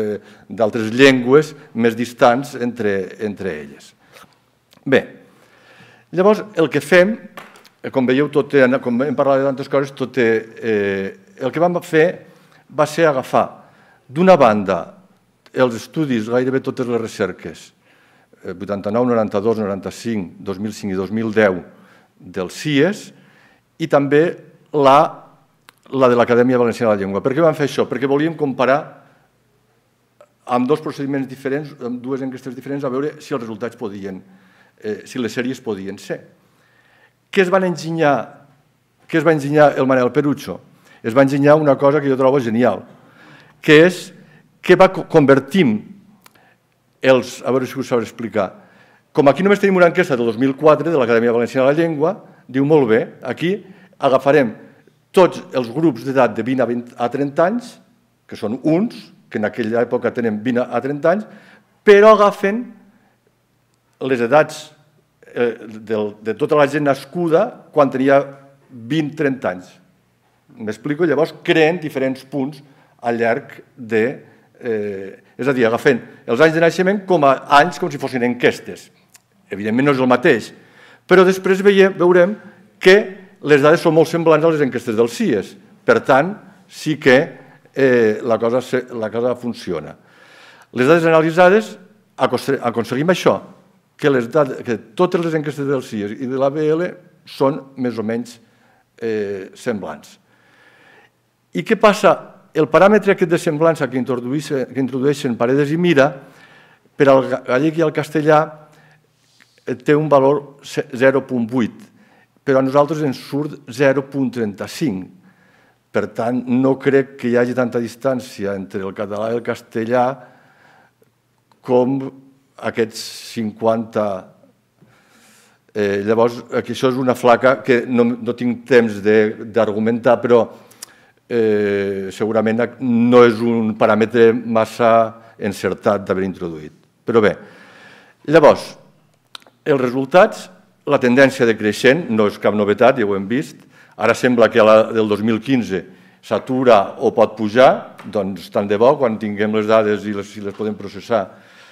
d'altres llengües més distants entre, entre elles. Bé, llavors el que fem, eh, com veieu, tot té, com hem parlat de tantes coses, tot té, eh, el que vam fer va ser agafar, d'una banda, els estudis, gairebé totes les recerques, 89, 92, 95, 2005 i 2010 del CIES, i també la, la de l'Acadèmia Valenciana de la Llengua. Per què vam fer això? Perquè volíem comparar amb dos procediments diferents, amb dues enquestes diferents, a veure si els resultats podien, eh, si les sèries podien ser. Què es van enginyar, què es va enginyar el Manel Perucho? es va enginyar una cosa que jo trobo genial, que és que va convertim els, a veure si ho sabré explicar, com aquí només tenim una enquesta del 2004 de l'Acadèmia Valenciana de la Llengua, diu molt bé, aquí agafarem tots els grups d'edat de 20 a, 30 anys, que són uns, que en aquella època tenen 20 a 30 anys, però agafen les edats eh, de tota la gent nascuda quan tenia 20-30 anys. M'explico? Llavors, creen diferents punts al llarg de... Eh, és a dir, agafant els anys de naixement com a anys com si fossin enquestes. Evidentment no és el mateix, però després veiem, veurem que les dades són molt semblants a les enquestes del CIES. Per tant, sí que eh, la, cosa, la cosa funciona. Les dades analitzades aconseguim això, que, les dades, que totes les enquestes del CIES i de l'ABL són més o menys eh, semblants. I què passa? El paràmetre aquest de semblança que introdueixen, que introdueixen paredes i mira, per al gallec i al castellà eh, té un valor 0.8, però a nosaltres ens surt 0.35. Per tant, no crec que hi hagi tanta distància entre el català i el castellà com aquests 50... Eh, llavors, eh, això és una flaca que no, no tinc temps d'argumentar, però eh, segurament no és un paràmetre massa encertat d'haver introduït. Però bé, llavors, els resultats, la tendència de creixent, no és cap novetat, ja ho hem vist, ara sembla que la del 2015 s'atura o pot pujar, doncs tant de bo, quan tinguem les dades i les, si les podem processar,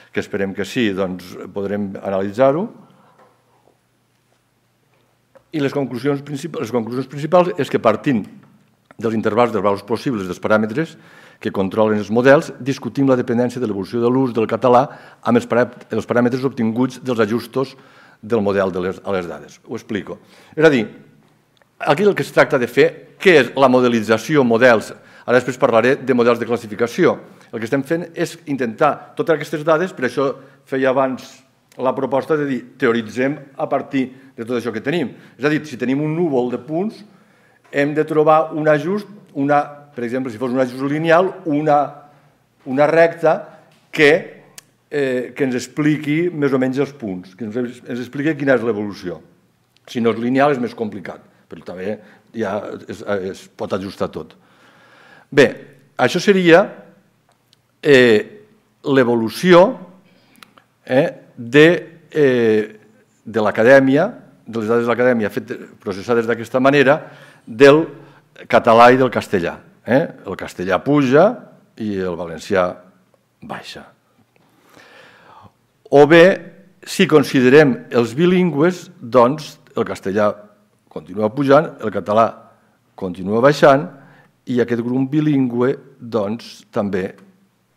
que esperem que sí, doncs podrem analitzar-ho. I les conclusions, les conclusions principals és que partint dels intervals dels valors possibles dels paràmetres que controlen els models, discutim la dependència de l'evolució de l'ús del català amb els, paràmetres obtinguts dels ajustos del model de les, a les dades. Ho explico. És a dir, aquí el que es tracta de fer, què és la modelització, models, ara després parlaré de models de classificació. El que estem fent és intentar totes aquestes dades, per això feia abans la proposta de dir teoritzem a partir de tot això que tenim. És a dir, si tenim un núvol de punts, hem de trobar un ajust, una, per exemple, si fos un ajust lineal, una, una recta que, eh, que ens expliqui més o menys els punts, que ens, ens expliqui quina és l'evolució. Si no és lineal és més complicat, però també ja es, es pot ajustar tot. Bé, això seria eh, l'evolució eh, de, eh, de l'acadèmia, de les dades de l'acadèmia processades d'aquesta manera, del català i del castellà. Eh? El castellà puja i el valencià baixa. O bé, si considerem els bilingües, doncs el castellà continua pujant, el català continua baixant i aquest grup bilingüe doncs també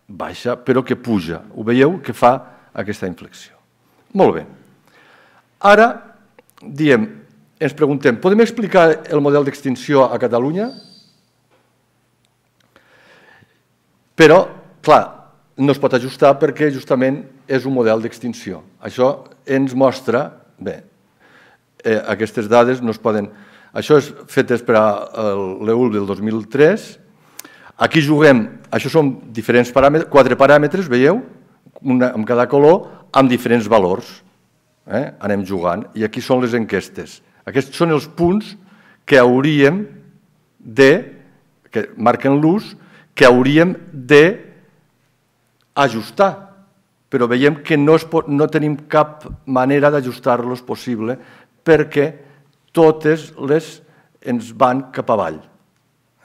baixa, però que puja. Ho veieu que fa aquesta inflexió. Molt bé. Ara diem, ens preguntem, podem explicar el model d'extinció a Catalunya? Però, clar, no es pot ajustar perquè justament és un model d'extinció. Això ens mostra, bé, eh, aquestes dades no es poden... Això és fetes per eh, l'EUL del 2003. Aquí juguem, això són diferents paràmetres, quatre paràmetres, veieu? Una, amb cada color, amb diferents valors. Eh? Anem jugant. I aquí són les enquestes. Aquests són els punts que hauríem de, que marquen l'ús, que hauríem de ajustar, però veiem que no, es pot, no tenim cap manera d'ajustar-los possible perquè totes les ens van cap avall.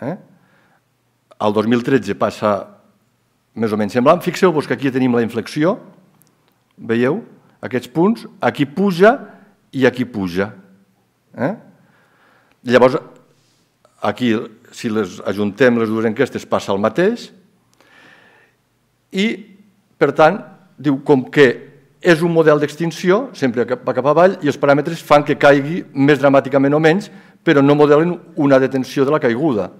Eh? El 2013 passa més o menys semblant. Fixeu-vos que aquí tenim la inflexió, veieu? Aquests punts, aquí puja i aquí puja. Eh? Llavors, aquí, si les ajuntem les dues enquestes, passa el mateix. I, per tant, diu com que és un model d'extinció, sempre va cap avall, i els paràmetres fan que caigui més dramàticament o menys, però no modelen una detenció de la caiguda.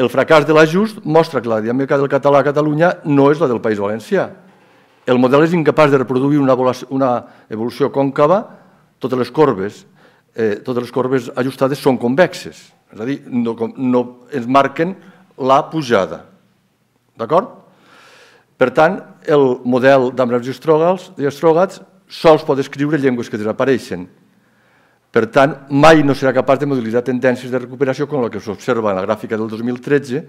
El fracàs de l'ajust mostra que la dinàmica del català a Catalunya no és la del País Valencià. El model és incapaç de reproduir una evolució, una evolució còncava totes les corbes, eh, totes les corbes ajustades són convexes, és a dir, no, no ens marquen la pujada. D'acord? Per tant, el model d'Ambrams i Strogats sols pot escriure llengües que desapareixen. Per tant, mai no serà capaç de modelitzar tendències de recuperació com la que s'observa en la gràfica del 2013,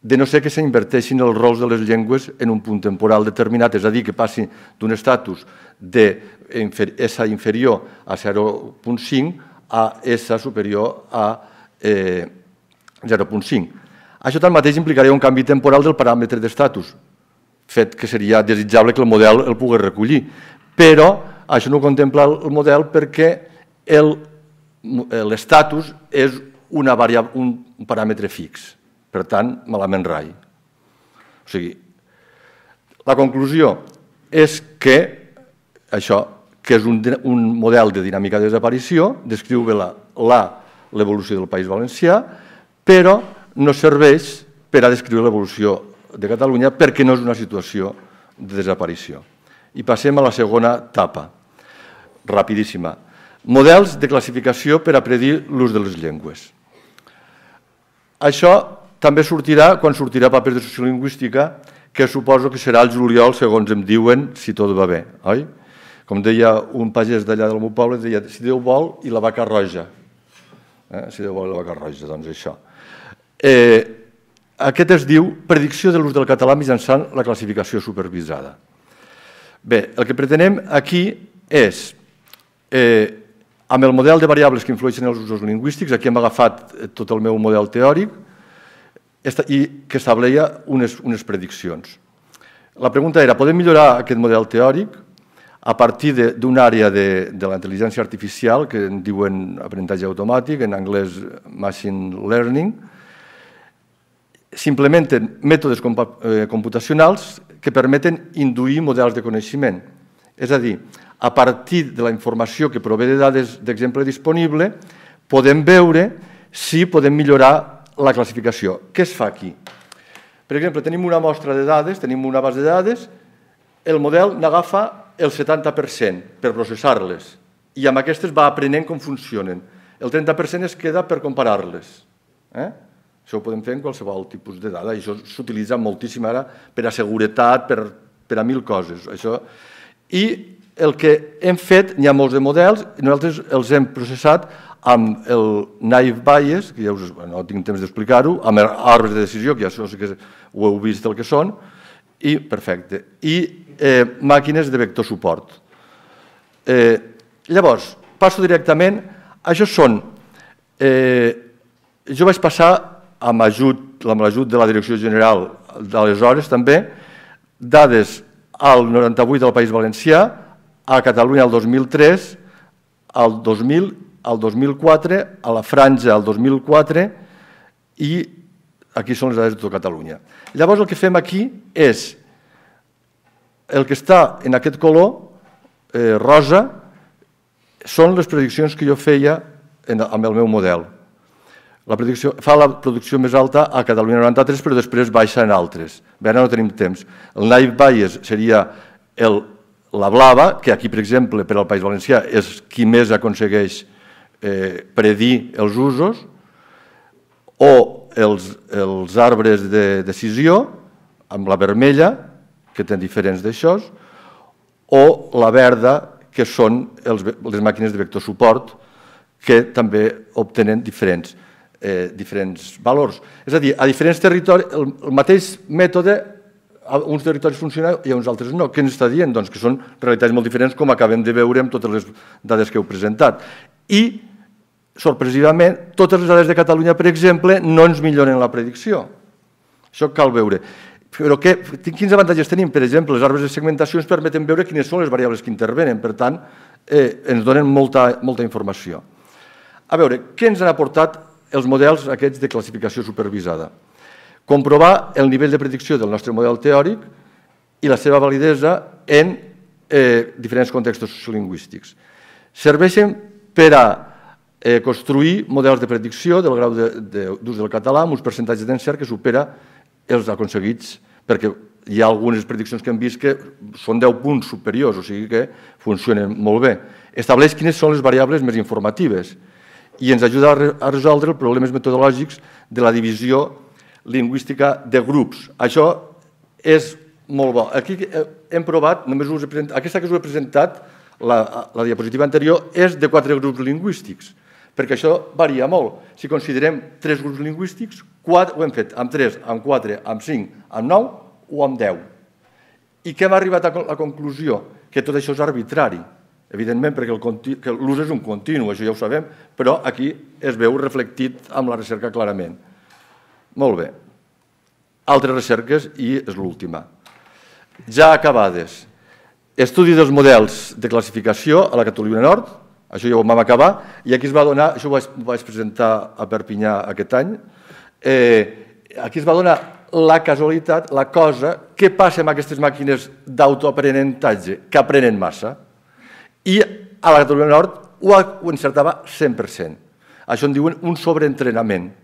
de no ser que s'inverteixin els rols de les llengües en un punt temporal determinat, és a dir, que passin d'un estatus de S inferior a 0.5 a S superior a eh, 0.5. Això tanmateix implicaria un canvi temporal del paràmetre d'estatus, fet que seria desitjable que el model el pogués recollir. Però això no contempla el model perquè l'estatus és una variable, un paràmetre fix. Per tant, malament rai. O sigui, la conclusió és que això, que és un, un model de dinàmica de desaparició, descriu bé l'evolució del País Valencià, però no serveix per a descriure l'evolució de Catalunya perquè no és una situació de desaparició. I passem a la segona etapa, rapidíssima. Models de classificació per a predir l'ús de les llengües. Això també sortirà quan sortirà papers de sociolingüística, que suposo que serà el juliol, segons em diuen, si tot va bé, oi? Com deia un pagès d'allà del meu poble, deia, si Déu vol, i la vaca roja. Eh? Si Déu vol, i la vaca roja, doncs això. Eh, aquest es diu predicció de l'ús del català mitjançant la classificació supervisada. Bé, el que pretenem aquí és, eh, amb el model de variables que influeixen els usos lingüístics, aquí hem agafat tot el meu model teòric, i que estableia unes, unes prediccions. La pregunta era, podem millorar aquest model teòric a partir d'una àrea de, de la intel·ligència artificial, que en diuen aprenentatge automàtic, en anglès machine learning, s'implementen mètodes eh, computacionals que permeten induir models de coneixement. És a dir, a partir de la informació que prové de dades d'exemple disponible, podem veure si podem millorar la classificació. Què es fa aquí? Per exemple, tenim una mostra de dades, tenim una base de dades, el model n'agafa el 70% per processar-les i amb aquestes va aprenent com funcionen. El 30% es queda per comparar-les. Eh? Això ho podem fer en qualsevol tipus de dada. I això s'utilitza moltíssim ara per a seguretat, per, per a mil coses. Això... I el que hem fet, n'hi ha molts de models, i nosaltres els hem processat amb el naive bias, que ja us, no tinc temps d'explicar-ho, amb arbres de decisió, que ja això que ho heu vist el que són, i perfecte, i eh, màquines de vector suport. Eh, llavors, passo directament, això són, eh, jo vaig passar amb ajut, amb l'ajut de la Direcció General d'aleshores també, dades al 98 del País Valencià, a Catalunya el 2003, el 2000, al 2004, a la Franja el 2004 i aquí són les dades de tot Catalunya. Llavors el que fem aquí és el que està en aquest color eh, rosa són les prediccions que jo feia en, amb el meu model. La predicció, fa la producció més alta a Catalunya 93, però després baixa en altres. Bé, ara no tenim temps. El naive bias seria el la blava, que aquí, per exemple, per al País Valencià és qui més aconsegueix eh, predir els usos, o els, els arbres de decisió, amb la vermella, que tenen diferents d'això, o la verda, que són els, les màquines de vector suport, que també obtenen diferents, eh, diferents valors. És a dir, a diferents territoris, el, el mateix mètode uns territoris funcionen i uns altres no. Què ens està dient? Doncs que són realitats molt diferents, com acabem de veure amb totes les dades que heu presentat. I, sorpresivament, totes les dades de Catalunya, per exemple, no ens milloren la predicció. Això cal veure. Però què, quins avantatges tenim? Per exemple, les arbres de segmentació ens permeten veure quines són les variables que intervenen. Per tant, eh, ens donen molta, molta informació. A veure, què ens han aportat els models aquests de classificació supervisada? comprovar el nivell de predicció del nostre model teòric i la seva validesa en eh, diferents contextos sociolingüístics. Serveixen per a eh, construir models de predicció del grau d'ús de, de, del català amb uns percentatges d'encert que supera els aconseguits, perquè hi ha algunes prediccions que hem vist que són 10 punts superiors, o sigui que funcionen molt bé. Estableix quines són les variables més informatives i ens ajuda a, re a resoldre els problemes metodològics de la divisió lingüística de grups. Això és molt bo. Aquí eh, hem provat, només us he presentat, aquesta que us he presentat, la, la diapositiva anterior, és de quatre grups lingüístics, perquè això varia molt. Si considerem tres grups lingüístics, quatre, ho hem fet amb tres, amb quatre, amb cinc, amb nou o amb deu. I què hem arribat a la conclusió? Que tot això és arbitrari, evidentment, perquè l'ús és un continu, això ja ho sabem, però aquí es veu reflectit amb la recerca clarament. Molt bé. Altres recerques i és l'última. Ja acabades. Estudi dels models de classificació a la Catalunya Nord, això ja ho vam acabar, i aquí es va donar, això ho vaig, ho vaig presentar a Perpinyà aquest any, eh, aquí es va donar la casualitat, la cosa, què passa amb aquestes màquines d'autoaprenentatge, que aprenen massa, i a la Catalunya Nord ho, ho encertava 100%. Això en diuen un sobreentrenament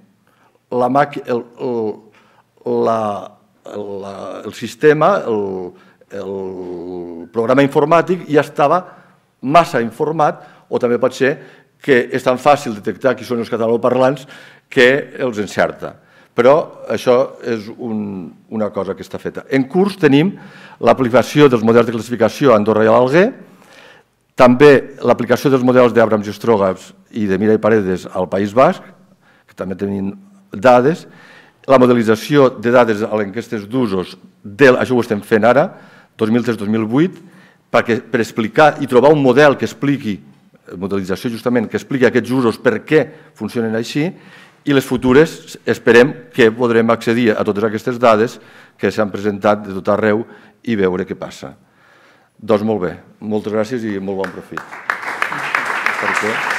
la, el, el, la, la, el sistema, el, el programa informàtic ja estava massa informat o també pot ser que és tan fàcil detectar qui són els catalanoparlants que els encerta. Però això és un, una cosa que està feta. En curs tenim l'aplicació dels models de classificació a Andorra i a l'Alguer, també l'aplicació dels models d'Abrams i Estrogas i de Mira i Paredes al País Basc, que també tenim dades, la modelització de dades a l'enquestes d'usos, això ho estem fent ara, 2003-2008, per explicar i trobar un model que expliqui, eh, modelització justament, que expliqui aquests usos per què funcionen així, i les futures esperem que podrem accedir a totes aquestes dades que s'han presentat de tot arreu i veure què passa. Doncs molt bé, moltes gràcies i molt bon profit. Gràcies.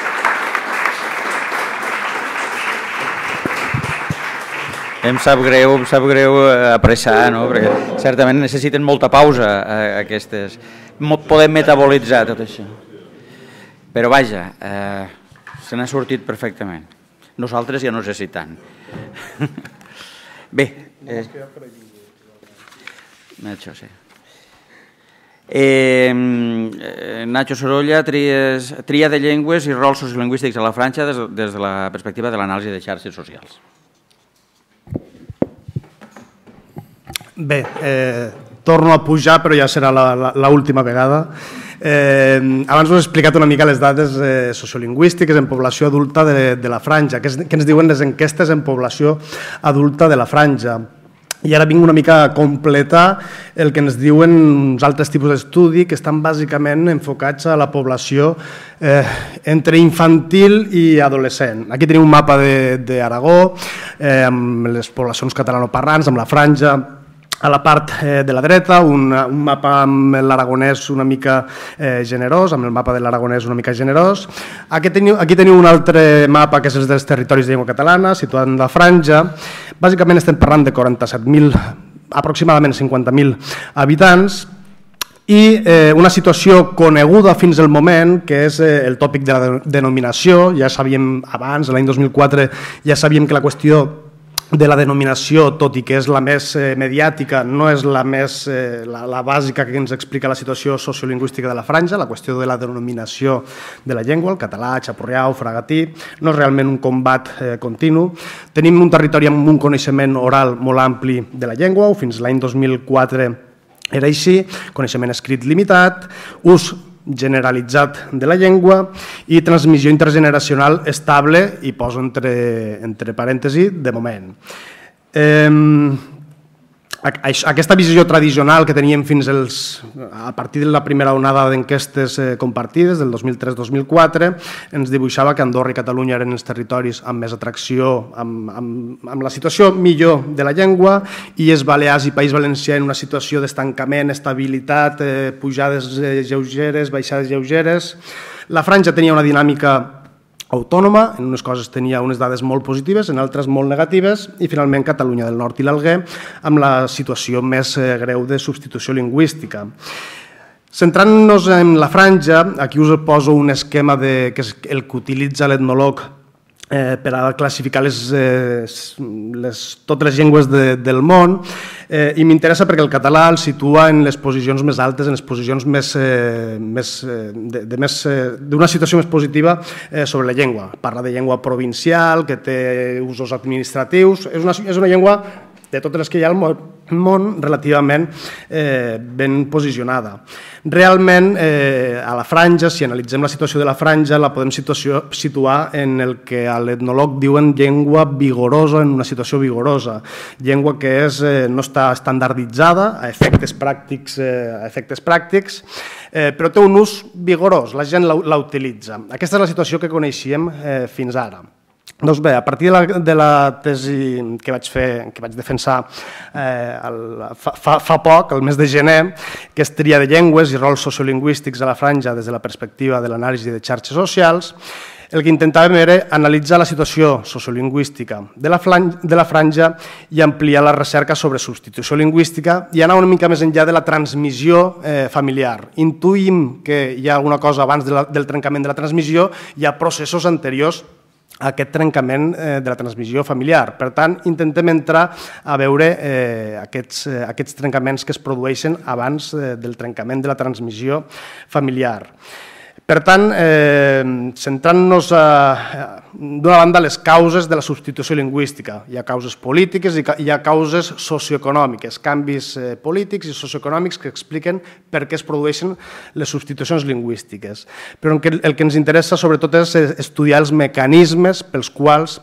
Em sap greu, em sap greu eh, apressar, no? perquè certament necessiten molta pausa eh, aquestes. Podem metabolitzar tot això. Però vaja, eh, se n'ha sortit perfectament. Nosaltres ja no sé si tant. (laughs) Bé. Eh, Nacho, sí. Eh, Nacho Sorolla, tries, tria de llengües i rols sociolingüístics a la França des, des de la perspectiva de l'anàlisi de xarxes socials. Bé, eh, torno a pujar, però ja serà l'última vegada. Eh, abans us he explicat una mica les dades eh, sociolingüístiques en població adulta de, de la franja. Què, què ens diuen les enquestes en població adulta de la franja? I ara vinc una mica a completar el que ens diuen uns altres tipus d'estudi que estan bàsicament enfocats a la població eh, entre infantil i adolescent. Aquí tenim un mapa d'Aragó, eh, amb les poblacions catalanoparlants, amb la franja, a la part eh, de la dreta, un, un mapa amb l'aragonès una mica eh, generós, amb el mapa de l'aragonès una mica generós. Aquí teniu, aquí teniu un altre mapa que és el dels territoris de llengua catalana, situat en la franja. Bàsicament estem parlant de 47.000, aproximadament 50.000 habitants, i eh, una situació coneguda fins al moment, que és eh, el tòpic de la denominació, ja sabíem abans, l'any 2004, ja sabíem que la qüestió de la denominació, tot i que és la més eh, mediàtica, no és la més eh, la, la bàsica que ens explica la situació sociolingüística de la franja, la qüestió de la denominació de la llengua, el català, xaporreau, fragatí, no és realment un combat eh, continu. Tenim un territori amb un coneixement oral molt ampli de la llengua, fins l'any 2004 era així, coneixement escrit limitat, ús generalitzat de la llengua i transmissió intergeneracional estable, i poso entre, entre parèntesi, de moment. Eh, aquesta visió tradicional que teníem fins als, a partir de la primera onada d'enquestes eh, compartides del 2003-2004 ens dibuixava que Andorra i Catalunya eren els territoris amb més atracció, amb, amb, amb la situació millor de la llengua i els Balears i País Valencià en una situació d'estancament, estabilitat, eh, pujades eh, lleugeres, baixades lleugeres. La Franja tenia una dinàmica autònoma, en unes coses tenia unes dades molt positives, en altres molt negatives, i finalment Catalunya del Nord i l'Alguer, amb la situació més eh, greu de substitució lingüística. Centrant-nos en la franja, aquí us poso un esquema de, que és el que utilitza l'etnolog eh, per a classificar les, eh, les, totes les llengües de, del món eh, i m'interessa perquè el català el situa en les posicions més altes, en les posicions més, eh, més, eh, de, de més eh, d'una situació més positiva eh, sobre la llengua. Parla de llengua provincial, que té usos administratius, és una, és una llengua de totes les que hi ha al món, món relativament eh, ben posicionada. Realment, eh, a la franja, si analitzem la situació de la franja, la podem situació, situar en el que a l'etnolog diuen llengua vigorosa, en una situació vigorosa, llengua que és, eh, no està estandarditzada a efectes pràctics, eh, a efectes pràctics eh, però té un ús vigorós, la gent la, la utilitza. Aquesta és la situació que coneixíem eh, fins ara. Doncs bé, a partir de la, de la tesi que vaig fer, que vaig defensar eh, el, fa, fa, poc, el mes de gener, que és tria de llengües i rols sociolingüístics a la franja des de la perspectiva de l'anàlisi de xarxes socials, el que intentàvem era analitzar la situació sociolingüística de la, franja, de la franja i ampliar la recerca sobre substitució lingüística i anar una mica més enllà de la transmissió eh, familiar. Intuïm que hi ha alguna cosa abans de la, del trencament de la transmissió, hi ha processos anteriors aquest trencament eh, de la transmissió familiar. Per tant, intentem entrar a veure eh, aquests, eh, aquests trencaments que es produeixen abans eh, del trencament de la transmissió familiar. Per tant, eh, centrant-nos d'una banda les causes de la substitució lingüística. Hi ha causes polítiques i hi ha causes socioeconòmiques, canvis eh, polítics i socioeconòmics que expliquen per què es produeixen les substitucions lingüístiques. Però el que, el que ens interessa sobretot és eh, estudiar els mecanismes pels quals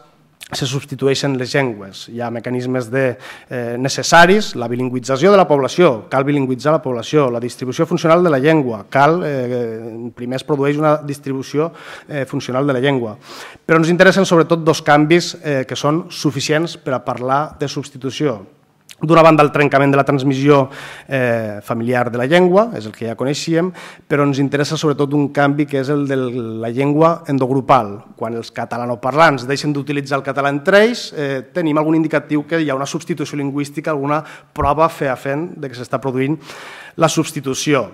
se substitueixen les llengües. Hi ha mecanismes de, eh, necessaris, la bilingüització de la població, cal bilingüitzar la població, la distribució funcional de la llengua, cal, eh, primer es produeix una distribució eh, funcional de la llengua. Però ens interessen sobretot dos canvis eh, que són suficients per a parlar de substitució. D'una banda, el trencament de la transmissió eh, familiar de la llengua, és el que ja coneixíem, però ens interessa sobretot un canvi que és el de la llengua endogrupal. Quan els catalanoparlants deixen d'utilitzar el català entre ells, eh, tenim algun indicatiu que hi ha una substitució lingüística, alguna prova fent de que s'està produint la substitució.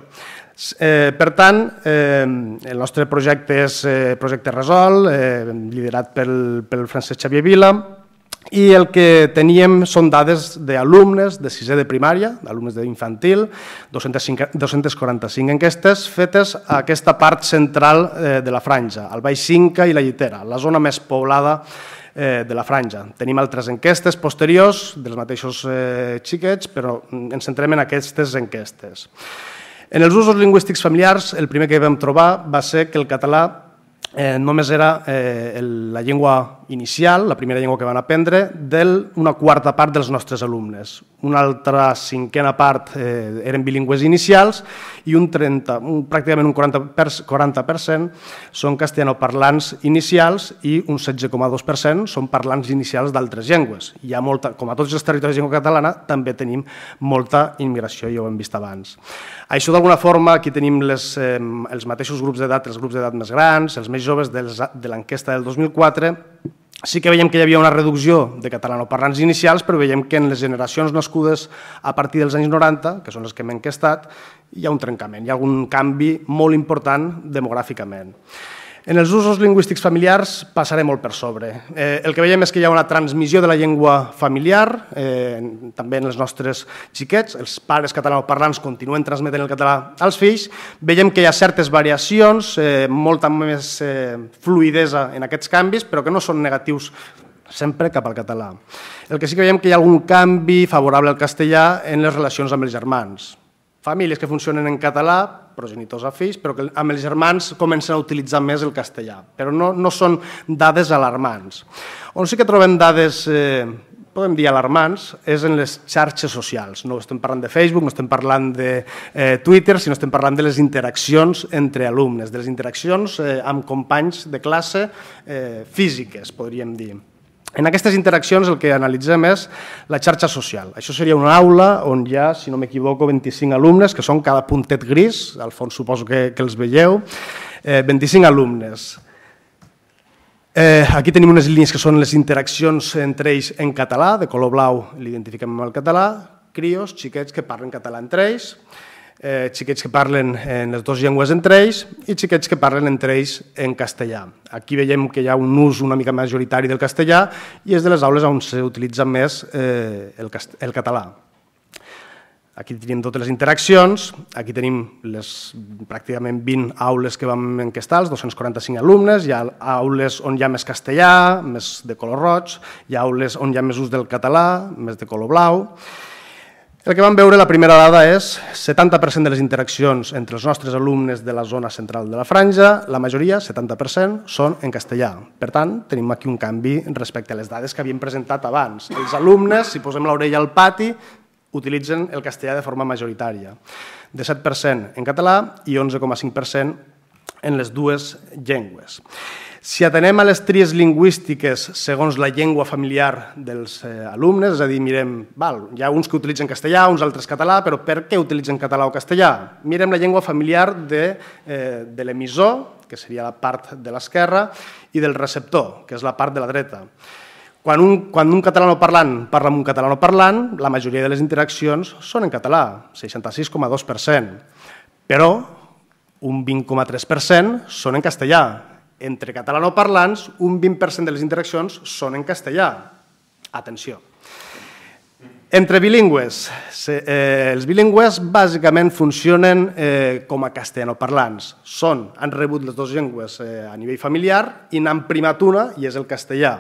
Eh, per tant, eh, el nostre projecte és eh, Projecte Resol, eh, liderat pel, pel Francesc Xavier Vila, i el que teníem són dades d'alumnes de sisè de primària, d'alumnes d'infantil, 245 enquestes fetes a aquesta part central eh, de la franja, el Baix Cinca i la Llitera, la zona més poblada eh, de la franja. Tenim altres enquestes posteriors dels mateixos eh, xiquets, però mm, ens centrem en aquestes enquestes. En els usos lingüístics familiars, el primer que vam trobar va ser que el català eh, només era eh, el, la llengua inicial, la primera llengua que van aprendre, d'una quarta part dels nostres alumnes. Una altra cinquena part eh, eren bilingües inicials i un 30, un, pràcticament un 40%, per, 40 són castellanoparlants inicials i un 16,2% són parlants inicials d'altres llengües. Hi ha molta, com a tots els territoris de llengua catalana, també tenim molta immigració, ja ho hem vist abans. Això d'alguna forma, aquí tenim les, eh, els mateixos grups d'edat, els grups d'edat més grans, els més joves de l'enquesta del 2004, Sí que veiem que hi havia una reducció de catalanoparlants inicials, però veiem que en les generacions nascudes a partir dels anys 90, que són les que hem enquestat, hi ha un trencament, hi ha algun canvi molt important demogràficament. En els usos lingüístics familiars passaré molt per sobre. Eh, el que veiem és que hi ha una transmissió de la llengua familiar, eh, també en els nostres xiquets, els pares catalanoparlants continuen transmetent el català als fills. Veiem que hi ha certes variacions, eh, molta més eh, fluidesa en aquests canvis, però que no són negatius sempre cap al català. El que sí que veiem que hi ha algun canvi favorable al castellà en les relacions amb els germans famílies que funcionen en català, progenitors a fills, però que amb els germans comencen a utilitzar més el castellà. Però no, no són dades alarmants. On sí que trobem dades, eh, podem dir alarmants, és en les xarxes socials. No estem parlant de Facebook, no estem parlant de eh, Twitter, sinó estem parlant de les interaccions entre alumnes, de les interaccions eh, amb companys de classe eh, físiques, podríem dir. En aquestes interaccions el que analitzem és la xarxa social. Això seria una aula on hi ha, si no m'equivoco, 25 alumnes, que són cada puntet gris, al fons suposo que, que els veieu, eh, 25 alumnes. Eh, aquí tenim unes línies que són les interaccions entre ells en català, de color blau l'identifiquem amb el català, crios, xiquets que parlen català entre ells, eh, xiquets que parlen en les dues llengües entre ells i xiquets que parlen entre ells en castellà. Aquí veiem que hi ha un ús una mica majoritari del castellà i és de les aules on s'utilitza més eh, el, el català. Aquí tenim totes les interaccions, aquí tenim les pràcticament 20 aules que vam enquestar, els 245 alumnes, hi ha aules on hi ha més castellà, més de color roig, hi ha aules on hi ha més ús del català, més de color blau, el que vam veure, la primera dada és 70% de les interaccions entre els nostres alumnes de la zona central de la franja, la majoria, 70%, són en castellà. Per tant, tenim aquí un canvi respecte a les dades que havíem presentat abans. Els alumnes, si posem l'orella al pati, utilitzen el castellà de forma majoritària, de 7% en català i 11,5% en les dues llengües. Si atenem a les tries lingüístiques segons la llengua familiar dels eh, alumnes, és a dir, mirem, val, hi ha uns que utilitzen castellà, uns altres català, però per què utilitzen català o castellà? Mirem la llengua familiar de, eh, de l'emissor, que seria la part de l'esquerra, i del receptor, que és la part de la dreta. Quan un, quan un no parlant parla amb un no parlant, la majoria de les interaccions són en català, 66,2%. Però un 20,3% són en castellà, entre catalanoparlants, un 20% de les interaccions són en castellà. Atenció. Entre bilingües, eh, els bilingües bàsicament funcionen eh, com a castellanoparlants. Són, han rebut les dues llengües eh, a nivell familiar i n'han primat una i és el castellà.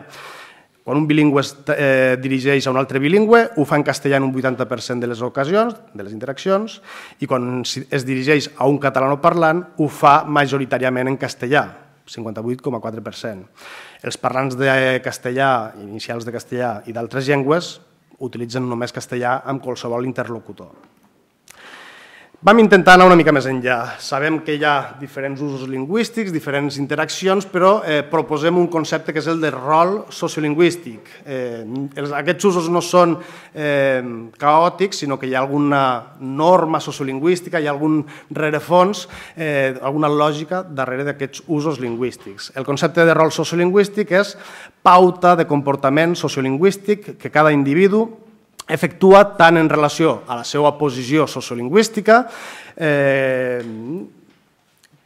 Quan un bilingüe es eh, dirigeix a un altre bilingüe, ho fa en castellà en un 80% de les ocasions, de les interaccions, i quan es dirigeix a un catalanoparlant, ho fa majoritàriament en castellà, 58,4%. Els parlants de castellà, inicials de castellà i d'altres llengües utilitzen només castellà amb qualsevol interlocutor. Vam intentar anar una mica més enllà. Sabem que hi ha diferents usos lingüístics, diferents interaccions, però eh, proposem un concepte que és el de rol sociolingüístic. Eh, aquests usos no són eh, caòtics, sinó que hi ha alguna norma sociolingüística, hi ha algun rerefons, eh, alguna lògica darrere d'aquests usos lingüístics. El concepte de rol sociolingüístic és pauta de comportament sociolingüístic que cada individu efectua tant en relació a la seva posició sociolingüística eh,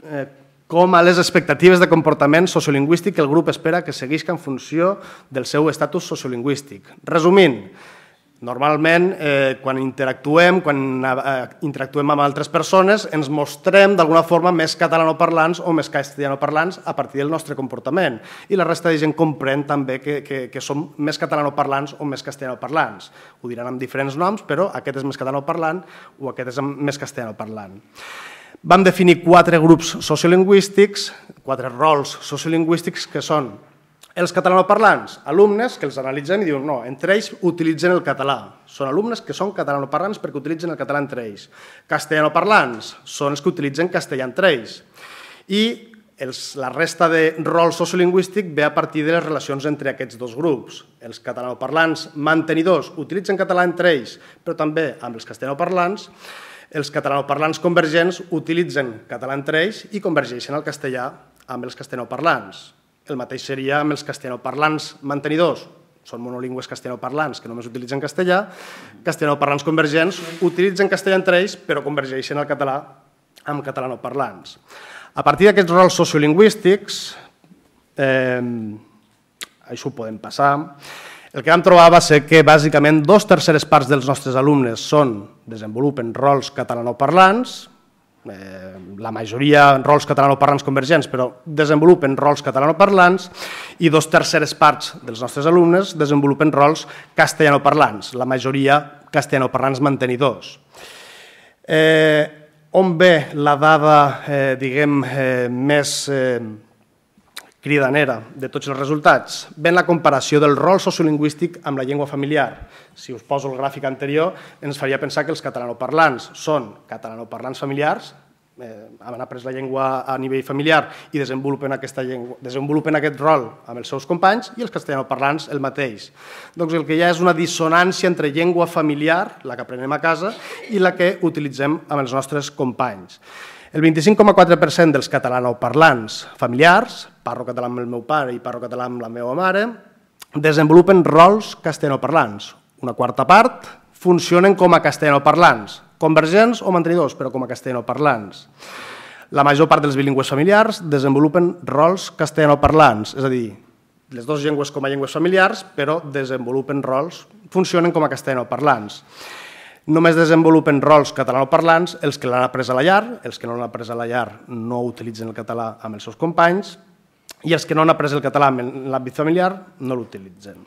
eh, com a les expectatives de comportament sociolingüístic que el grup espera que seguisca en funció del seu estatus sociolingüístic. Resumint, Normalment, eh, quan interactuem, quan eh, interactuem amb altres persones, ens mostrem d'alguna forma més catalanoparlants o més castellanoparlants a partir del nostre comportament. I la resta de gent comprèn també que, que, que som més catalanoparlants o més castellanoparlants. Ho diran amb diferents noms, però aquest és més catalanoparlant o aquest és més castellanoparlant. Vam definir quatre grups sociolingüístics, quatre rols sociolingüístics que són els catalanoparlants, alumnes que els analitzen i diuen no, entre ells utilitzen el català. Són alumnes que són catalanoparlants perquè utilitzen el català entre ells. Castellanoparlants són els que utilitzen castellà entre ells. I els, la resta de rol sociolingüístic ve a partir de les relacions entre aquests dos grups. Els catalanoparlants mantenidors utilitzen català entre ells, però també amb els castellanoparlants. Els catalanoparlants convergents utilitzen català entre ells i convergeixen al castellà amb els castellanoparlants. El mateix seria amb els castellanoparlants mantenidors. Són monolingües castellanoparlants que només utilitzen castellà. Castellanoparlants convergents utilitzen castellà entre ells, però convergeixen el català amb catalanoparlants. A partir d'aquests rols sociolingüístics, eh, això ho podem passar, el que vam trobar va ser que bàsicament dos terceres parts dels nostres alumnes són desenvolupen rols catalanoparlants, Eh, la majoria en rols catalanoparlants convergents, però desenvolupen rols catalanoparlants i dos terceres parts dels nostres alumnes desenvolupen rols castellanoparlants, la majoria castellanoparlants mantenidors. Eh, on ve la dada, eh, diguem, eh, més... Eh, cridanera de tots els resultats ven la comparació del rol sociolingüístic amb la llengua familiar. Si us poso el gràfic anterior, ens faria pensar que els catalanoparlants són catalanoparlants familiars, eh, han après la llengua a nivell familiar i desenvolupen, aquesta llengua, desenvolupen aquest rol amb els seus companys i els castellanoparlants el mateix. Doncs el que hi ha és una dissonància entre llengua familiar, la que aprenem a casa, i la que utilitzem amb els nostres companys. El 25,4% dels catalanoparlants familiars, parlo català amb el meu pare i parlo català amb la meva mare, desenvolupen rols castellanoparlants. Una quarta part funcionen com a castellanoparlants, convergents o mantenidors, però com a castellanoparlants. La major part dels bilingües familiars desenvolupen rols castellanoparlants, és a dir, les dues llengües com a llengües familiars, però desenvolupen rols, funcionen com a castellanoparlants. Només desenvolupen rols catalanoparlants els que l'han après a la llar, els que no l'han après a la llar no utilitzen el català amb els seus companys i els que no han après el català en l'àmbit familiar no l'utilitzen.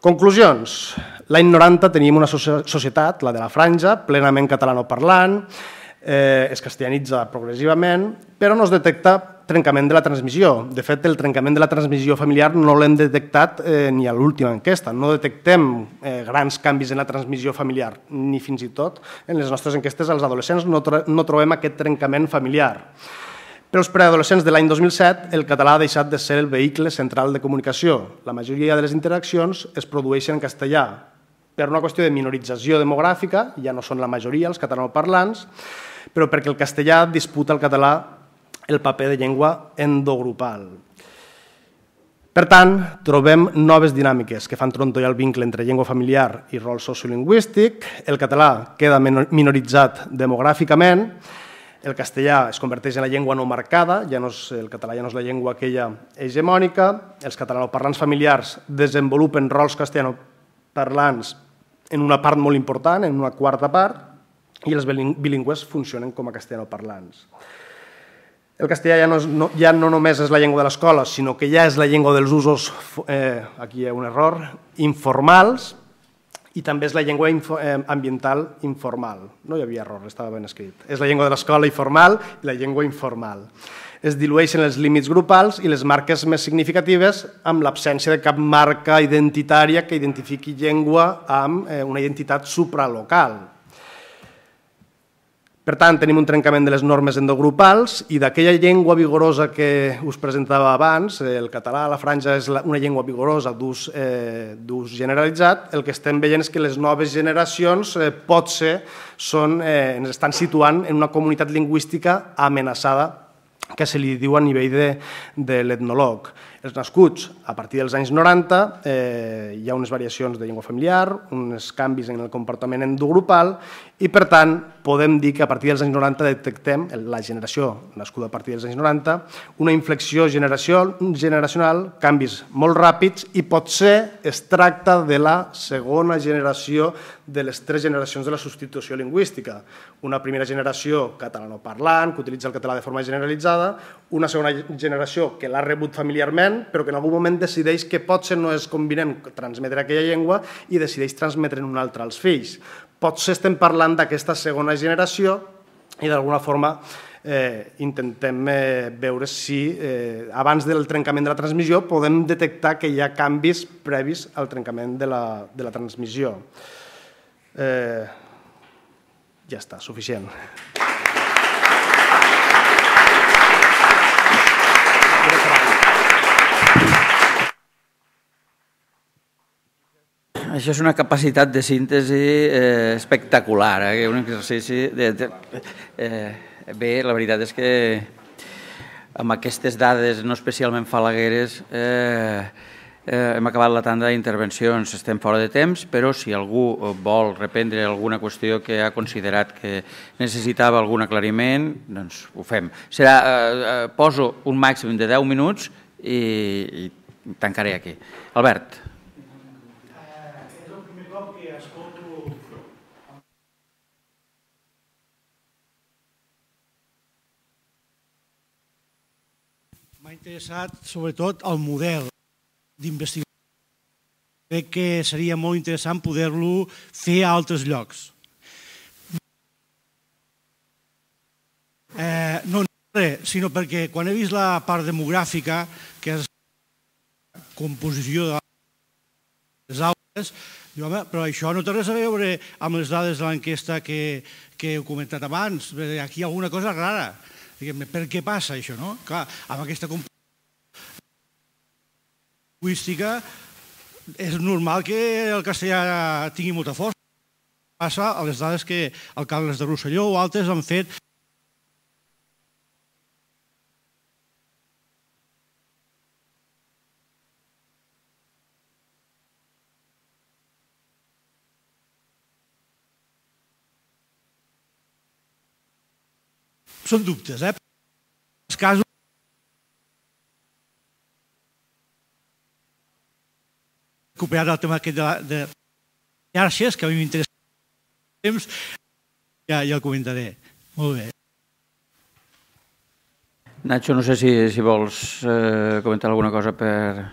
Conclusions. L'any 90 teníem una societat, la de la Franja, plenament catalanoparlant, eh, es castellanitza progressivament, però no es detecta trencament de la transmissió. De fet, el trencament de la transmissió familiar no l'hem detectat eh, ni a l'última enquesta. No detectem eh, grans canvis en la transmissió familiar, ni fins i tot en les nostres enquestes als adolescents no, no trobem aquest trencament familiar. Per als preadolescents de l'any 2007, el català ha deixat de ser el vehicle central de comunicació. La majoria de les interaccions es produeixen en castellà. Per una qüestió de minorització demogràfica, ja no són la majoria els catalanoparlants, però perquè el castellà disputa el català el paper de llengua endogrupal. Per tant, trobem noves dinàmiques que fan trontollar el vincle entre llengua familiar i rol sociolingüístic, el català queda minoritzat demogràficament, el castellà es converteix en la llengua no marcada, ja no és, el català ja no és la llengua aquella hegemònica, els catalanoparlants familiars desenvolupen rols castellanoparlants en una part molt important, en una quarta part, i els bilingües funcionen com a castellanoparlants. parlants el castellà ja no, és, no, ja no només és la llengua de l'escola, sinó que ja és la llengua dels usos, eh, aquí hi ha un error, informals, i també és la llengua info, eh, ambiental informal. No hi havia error, estava ben escrit. És la llengua de l'escola i formal i la llengua informal. Es dilueixen els límits grupals i les marques més significatives amb l'absència de cap marca identitària que identifiqui llengua amb eh, una identitat supralocal, per tant, tenim un trencament de les normes endogrupals i d'aquella llengua vigorosa que us presentava abans, el català a la franja és una llengua vigorosa d'ús eh, generalitzat, el que estem veient és que les noves generacions eh, potser són, eh, ens estan situant en una comunitat lingüística amenaçada que se li diu a nivell de, de l'etnolog. Els nascuts a partir dels anys 90 eh, hi ha unes variacions de llengua familiar, uns canvis en el comportament endogrupal i, per tant, podem dir que a partir dels anys 90 detectem, la generació nascuda a partir dels anys 90, una inflexió generacional, canvis molt ràpids i potser es tracta de la segona generació de les tres generacions de la substitució lingüística. Una primera generació catalanoparlant, que utilitza el català de forma generalitzada, una segona generació que l'ha rebut familiarment, però que en algun moment decideix que potser no és convenient transmetre aquella llengua i decideix transmetre en una altra als fills potser estem parlant d'aquesta segona generació i d'alguna forma eh, intentem eh, veure si eh, abans del trencament de la transmissió podem detectar que hi ha canvis previs al trencament de la, de la transmissió. Eh, ja està, suficient. això és una capacitat de síntesi eh, espectacular, eh? un exercici... De, de, eh, bé, la veritat és que amb aquestes dades no especialment falagueres eh, eh, hem acabat la tanda d'intervencions, estem fora de temps, però si algú vol reprendre alguna qüestió que ha considerat que necessitava algun aclariment, doncs ho fem. Serà, eh, eh poso un màxim de 10 minuts i, i tancaré aquí. Albert. interessat sobretot al model d'investigació. Crec que seria molt interessant poder-lo fer a altres llocs. Eh, no, no res, sinó perquè quan he vist la part demogràfica, que és composició de les aules, diu, home, però això no té res a veure amb les dades de l'enquesta que, que he comentat abans. Aquí hi ha alguna cosa rara. Diguem, per què passa això, no? Clar, amb aquesta composició lingüística, és normal que el castellà tingui molta força. Passa a les dades que el Carles de Rosselló o altres han fet són dubtes, eh? recuperar el tema aquest de, de xarxes, que a mi m'interessa temps, ja, ja el comentaré. Molt bé. Nacho, no sé si, si vols eh, comentar alguna cosa per...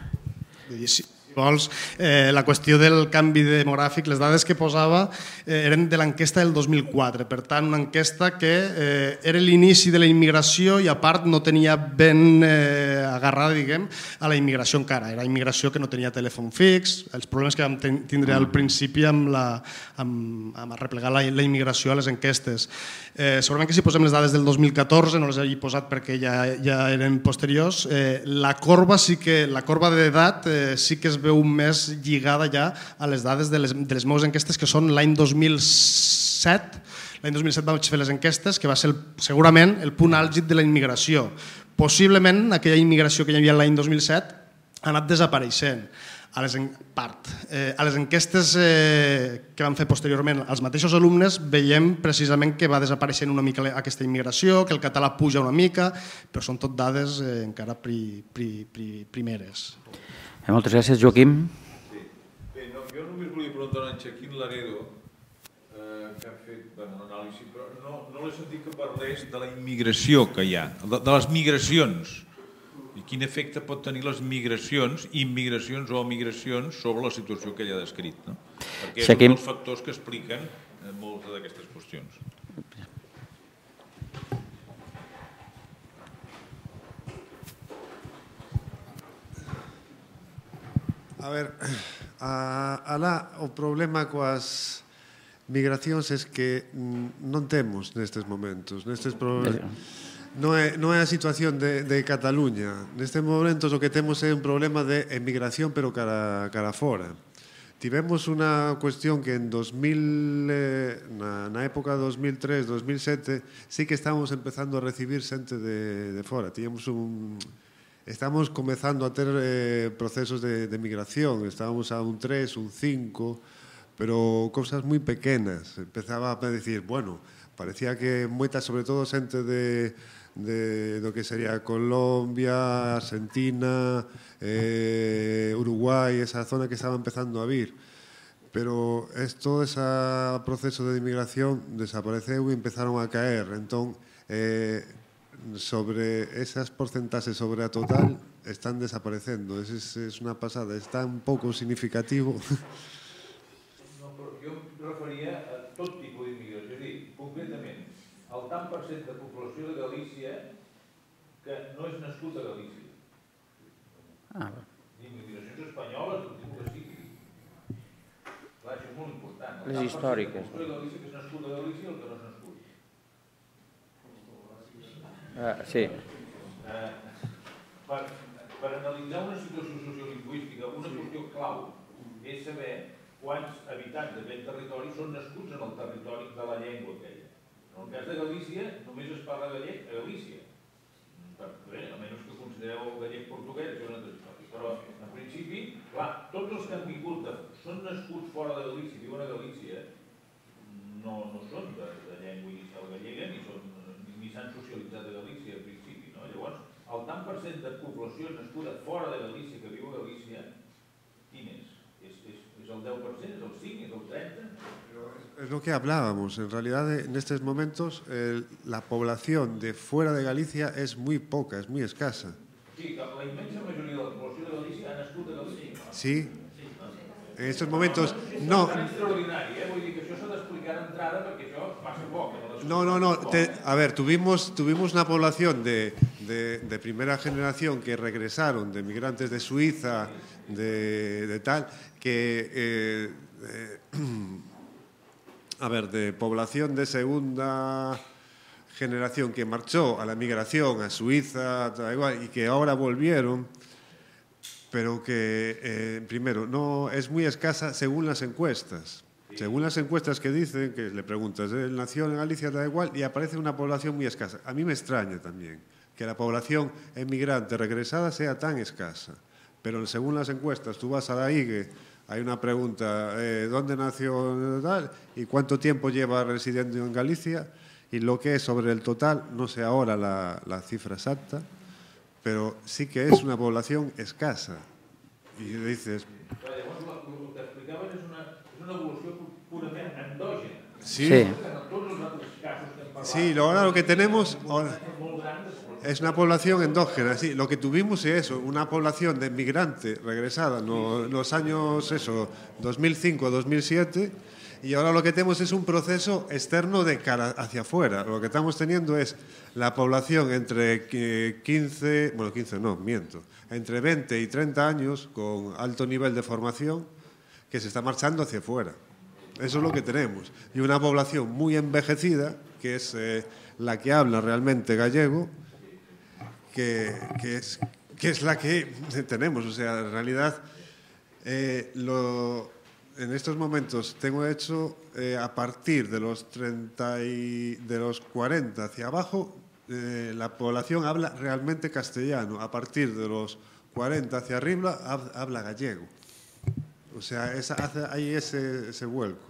Sí vols, eh, la qüestió del canvi demogràfic, les dades que posava eh, eren de l'enquesta del 2004, per tant, una enquesta que eh, era l'inici de la immigració i a part no tenia ben eh, agarrada, diguem, a la immigració encara. Era immigració que no tenia telèfon fix, els problemes que vam tindre al principi amb, la, amb, amb arreplegar la, la immigració a les enquestes. Eh, segurament que si posem les dades del 2014, no les he posat perquè ja, ja eren posteriors, eh, la corba sí que la corba d'edat eh, sí que es veu més lligada ja a les dades de les, de les meves enquestes, que són l'any 2007. L'any 2007 vaig fer les enquestes, que va ser el, segurament el punt àlgid de la immigració. Possiblement aquella immigració que hi havia l'any 2007 ha anat desapareixent a les, en... part. Eh, a les enquestes eh, que van fer posteriorment els mateixos alumnes veiem precisament que va desapareixent una mica aquesta immigració, que el català puja una mica, però són tot dades eh, encara pri, pri, pri, primeres. Eh, moltes gràcies, Joaquim. Sí. Bé, no, jo només volia preguntar a en Joaquim Laredo, eh, que ha fet bueno, una anàlisi, però no, no l'he sentit que parlés de la immigració que hi ha, de, de les migracions. I quin efecte pot tenir les migracions, immigracions o migracions, sobre la situació que ell ha descrit. No? Perquè Xaquim... és un dels factors que expliquen eh, moltes d'aquestes qüestions. A ver, a, a la, o problema coas migracións es que mm, non temos nestes momentos, nestes problemas. Eh. Non é, non é a situación de, de Cataluña. Neste momentos o que temos é un problema de emigración pero cara, cara fora. Tivemos unha cuestión que en 2000, eh, na, na época 2003, 2007, sí que estábamos empezando a recibir xente de, de fora. Tivemos un, Estamos comezando a ter eh, procesos de, de migración, estábamos a un 3, un 5, pero cousas moi pequenas. Empezaba a decir, bueno, parecía que moita, sobre todo xente de, de do que sería Colombia, Argentina, eh, Uruguai, esa zona que estaba empezando a vir. Pero esto, ese proceso de inmigración desapareceu e empezaron a caer. Entón, eh, sobre esas porcentaxes sobre a total están desaparecendo. Es, es, es unha pasada, é tan pouco significativo. (laughs) No, eu refería a todo tipo de és a dir, concretament, el tant per cent de població de Galícia que non és nascut a Ah. Inmigracións españolas, el tipo que sigui. Clar, això és molt important. El Les històriques. de Galicia de que és nascut a Galícia que no és nascut Uh, sí. Eh, per, per analitzar una situació sociolingüística, una sí. qüestió clau és saber quants habitants d'aquest territori són nascuts en el territori de la llengua aquella. En el cas de Galícia, només es parla gallec a Galícia. Per, bé, a menys que considereu el gallec portuguès, és una altra història. Però, en principi, clar, tots els que han vingut de, són nascuts fora de Galícia, viuen a Galícia, no, no són de, de llengua inicial gallega, ni són s'han socialitzat a Galicia al principio, No? Llavors, el tant per de població nascuda fuera de Galicia, que vive en Galicia, quin ¿Es, es, es el 10%? ¿Es el 5? ¿Es el 30%? Es lo que hablábamos. En realidad, en estos momentos, la población de fuera de Galicia es muy poca, es muy escasa. Sí, la inmensa mayoría de la población de Galicia ha nacido en Galicia. Sí. En estos momentos, no. no. No, no, no. ¿eh? a ver, tuvimos, tuvimos una población de, primera generación que regresaron, de migrantes de Suiza, de, tal, que... Eh, (clears throat) a ver, de población de segunda generación que marchó a la migración a Suiza, igual y que ahora volvieron, pero que, eh, primero, no es muy escasa según las encuestas. Según las encuestas que dicen, que le preguntas, eh, nació en Galicia, da igual, y aparece una población muy escasa. A mí me extraña también que la población emigrante regresada sea tan escasa. Pero según las encuestas, tú vas a la IGE, hay una pregunta, eh, ¿dónde nació ¿Y cuánto tiempo lleva residiendo en Galicia? Y lo que es sobre el total, no sé ahora la, cifra exacta, pero sí que es una población escasa. Y dices, Sí. ahora lo que tenemos es una población endógena. Sí, lo que tuvimos es eso, una población de migrantes regresada en los, años eso, 2005, 2007. Y ahora lo que tenemos es un proceso externo de cara hacia afuera. Lo que estamos teniendo es la población entre 15, eh, bueno, 15 no, miento, entre 20 y 30 años con alto nivel de formación que se está marchando hacia afuera. Eso es lo que tenemos. Y una población muy envejecida, que es eh, la que habla realmente gallego, que, es, que es la que (laughs) tenemos. O sea, en realidad, eh, lo, en estos momentos tengo hecho eh, a partir de los, de los 40 hacia abajo, la población habla realmente castellano. A partir de los 40 hacia arriba, habla gallego. O sea, esa, hay ese, ese vuelco.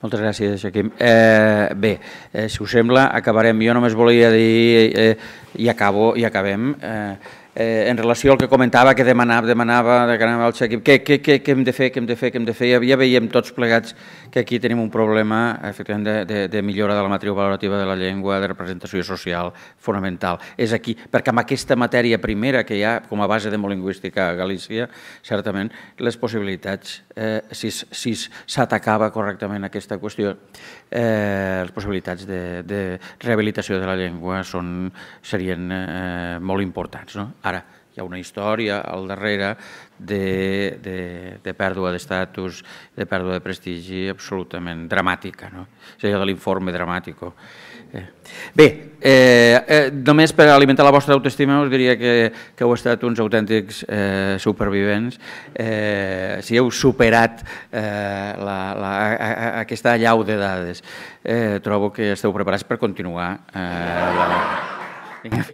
Moltes gràcies, Joaquim. Eh, bé, eh, si us sembla, acabarem. Jo només volia dir, eh, eh i acabo, i acabem, eh, Eh, en relació al que comentava, que demanava, demanava, anava al Xequip, què, què, què, què hem de fer, què hem de fer, què hem de fer, ja, ja veiem tots plegats que aquí tenim un problema efectivament de, de, de millora de la matriu valorativa de la llengua, de representació social fonamental. És aquí, perquè amb aquesta matèria primera que hi ha com a base demolingüística a Galícia, certament les possibilitats, eh, si s'atacava si correctament aquesta qüestió, eh, les possibilitats de, de rehabilitació de la llengua són, serien eh, molt importants. No? Ara, hi ha una història al darrere de, de, de pèrdua d'estatus, de pèrdua de prestigi absolutament dramàtica, no? és allò de l'informe dramàtico. Eh. Bé, eh, eh, només per alimentar la vostra autoestima us diria que, que heu estat uns autèntics eh, supervivents. Eh, si heu superat eh, la, la, a, a, aquesta allau de dades, eh, trobo que esteu preparats per continuar. Eh, la... Vinga.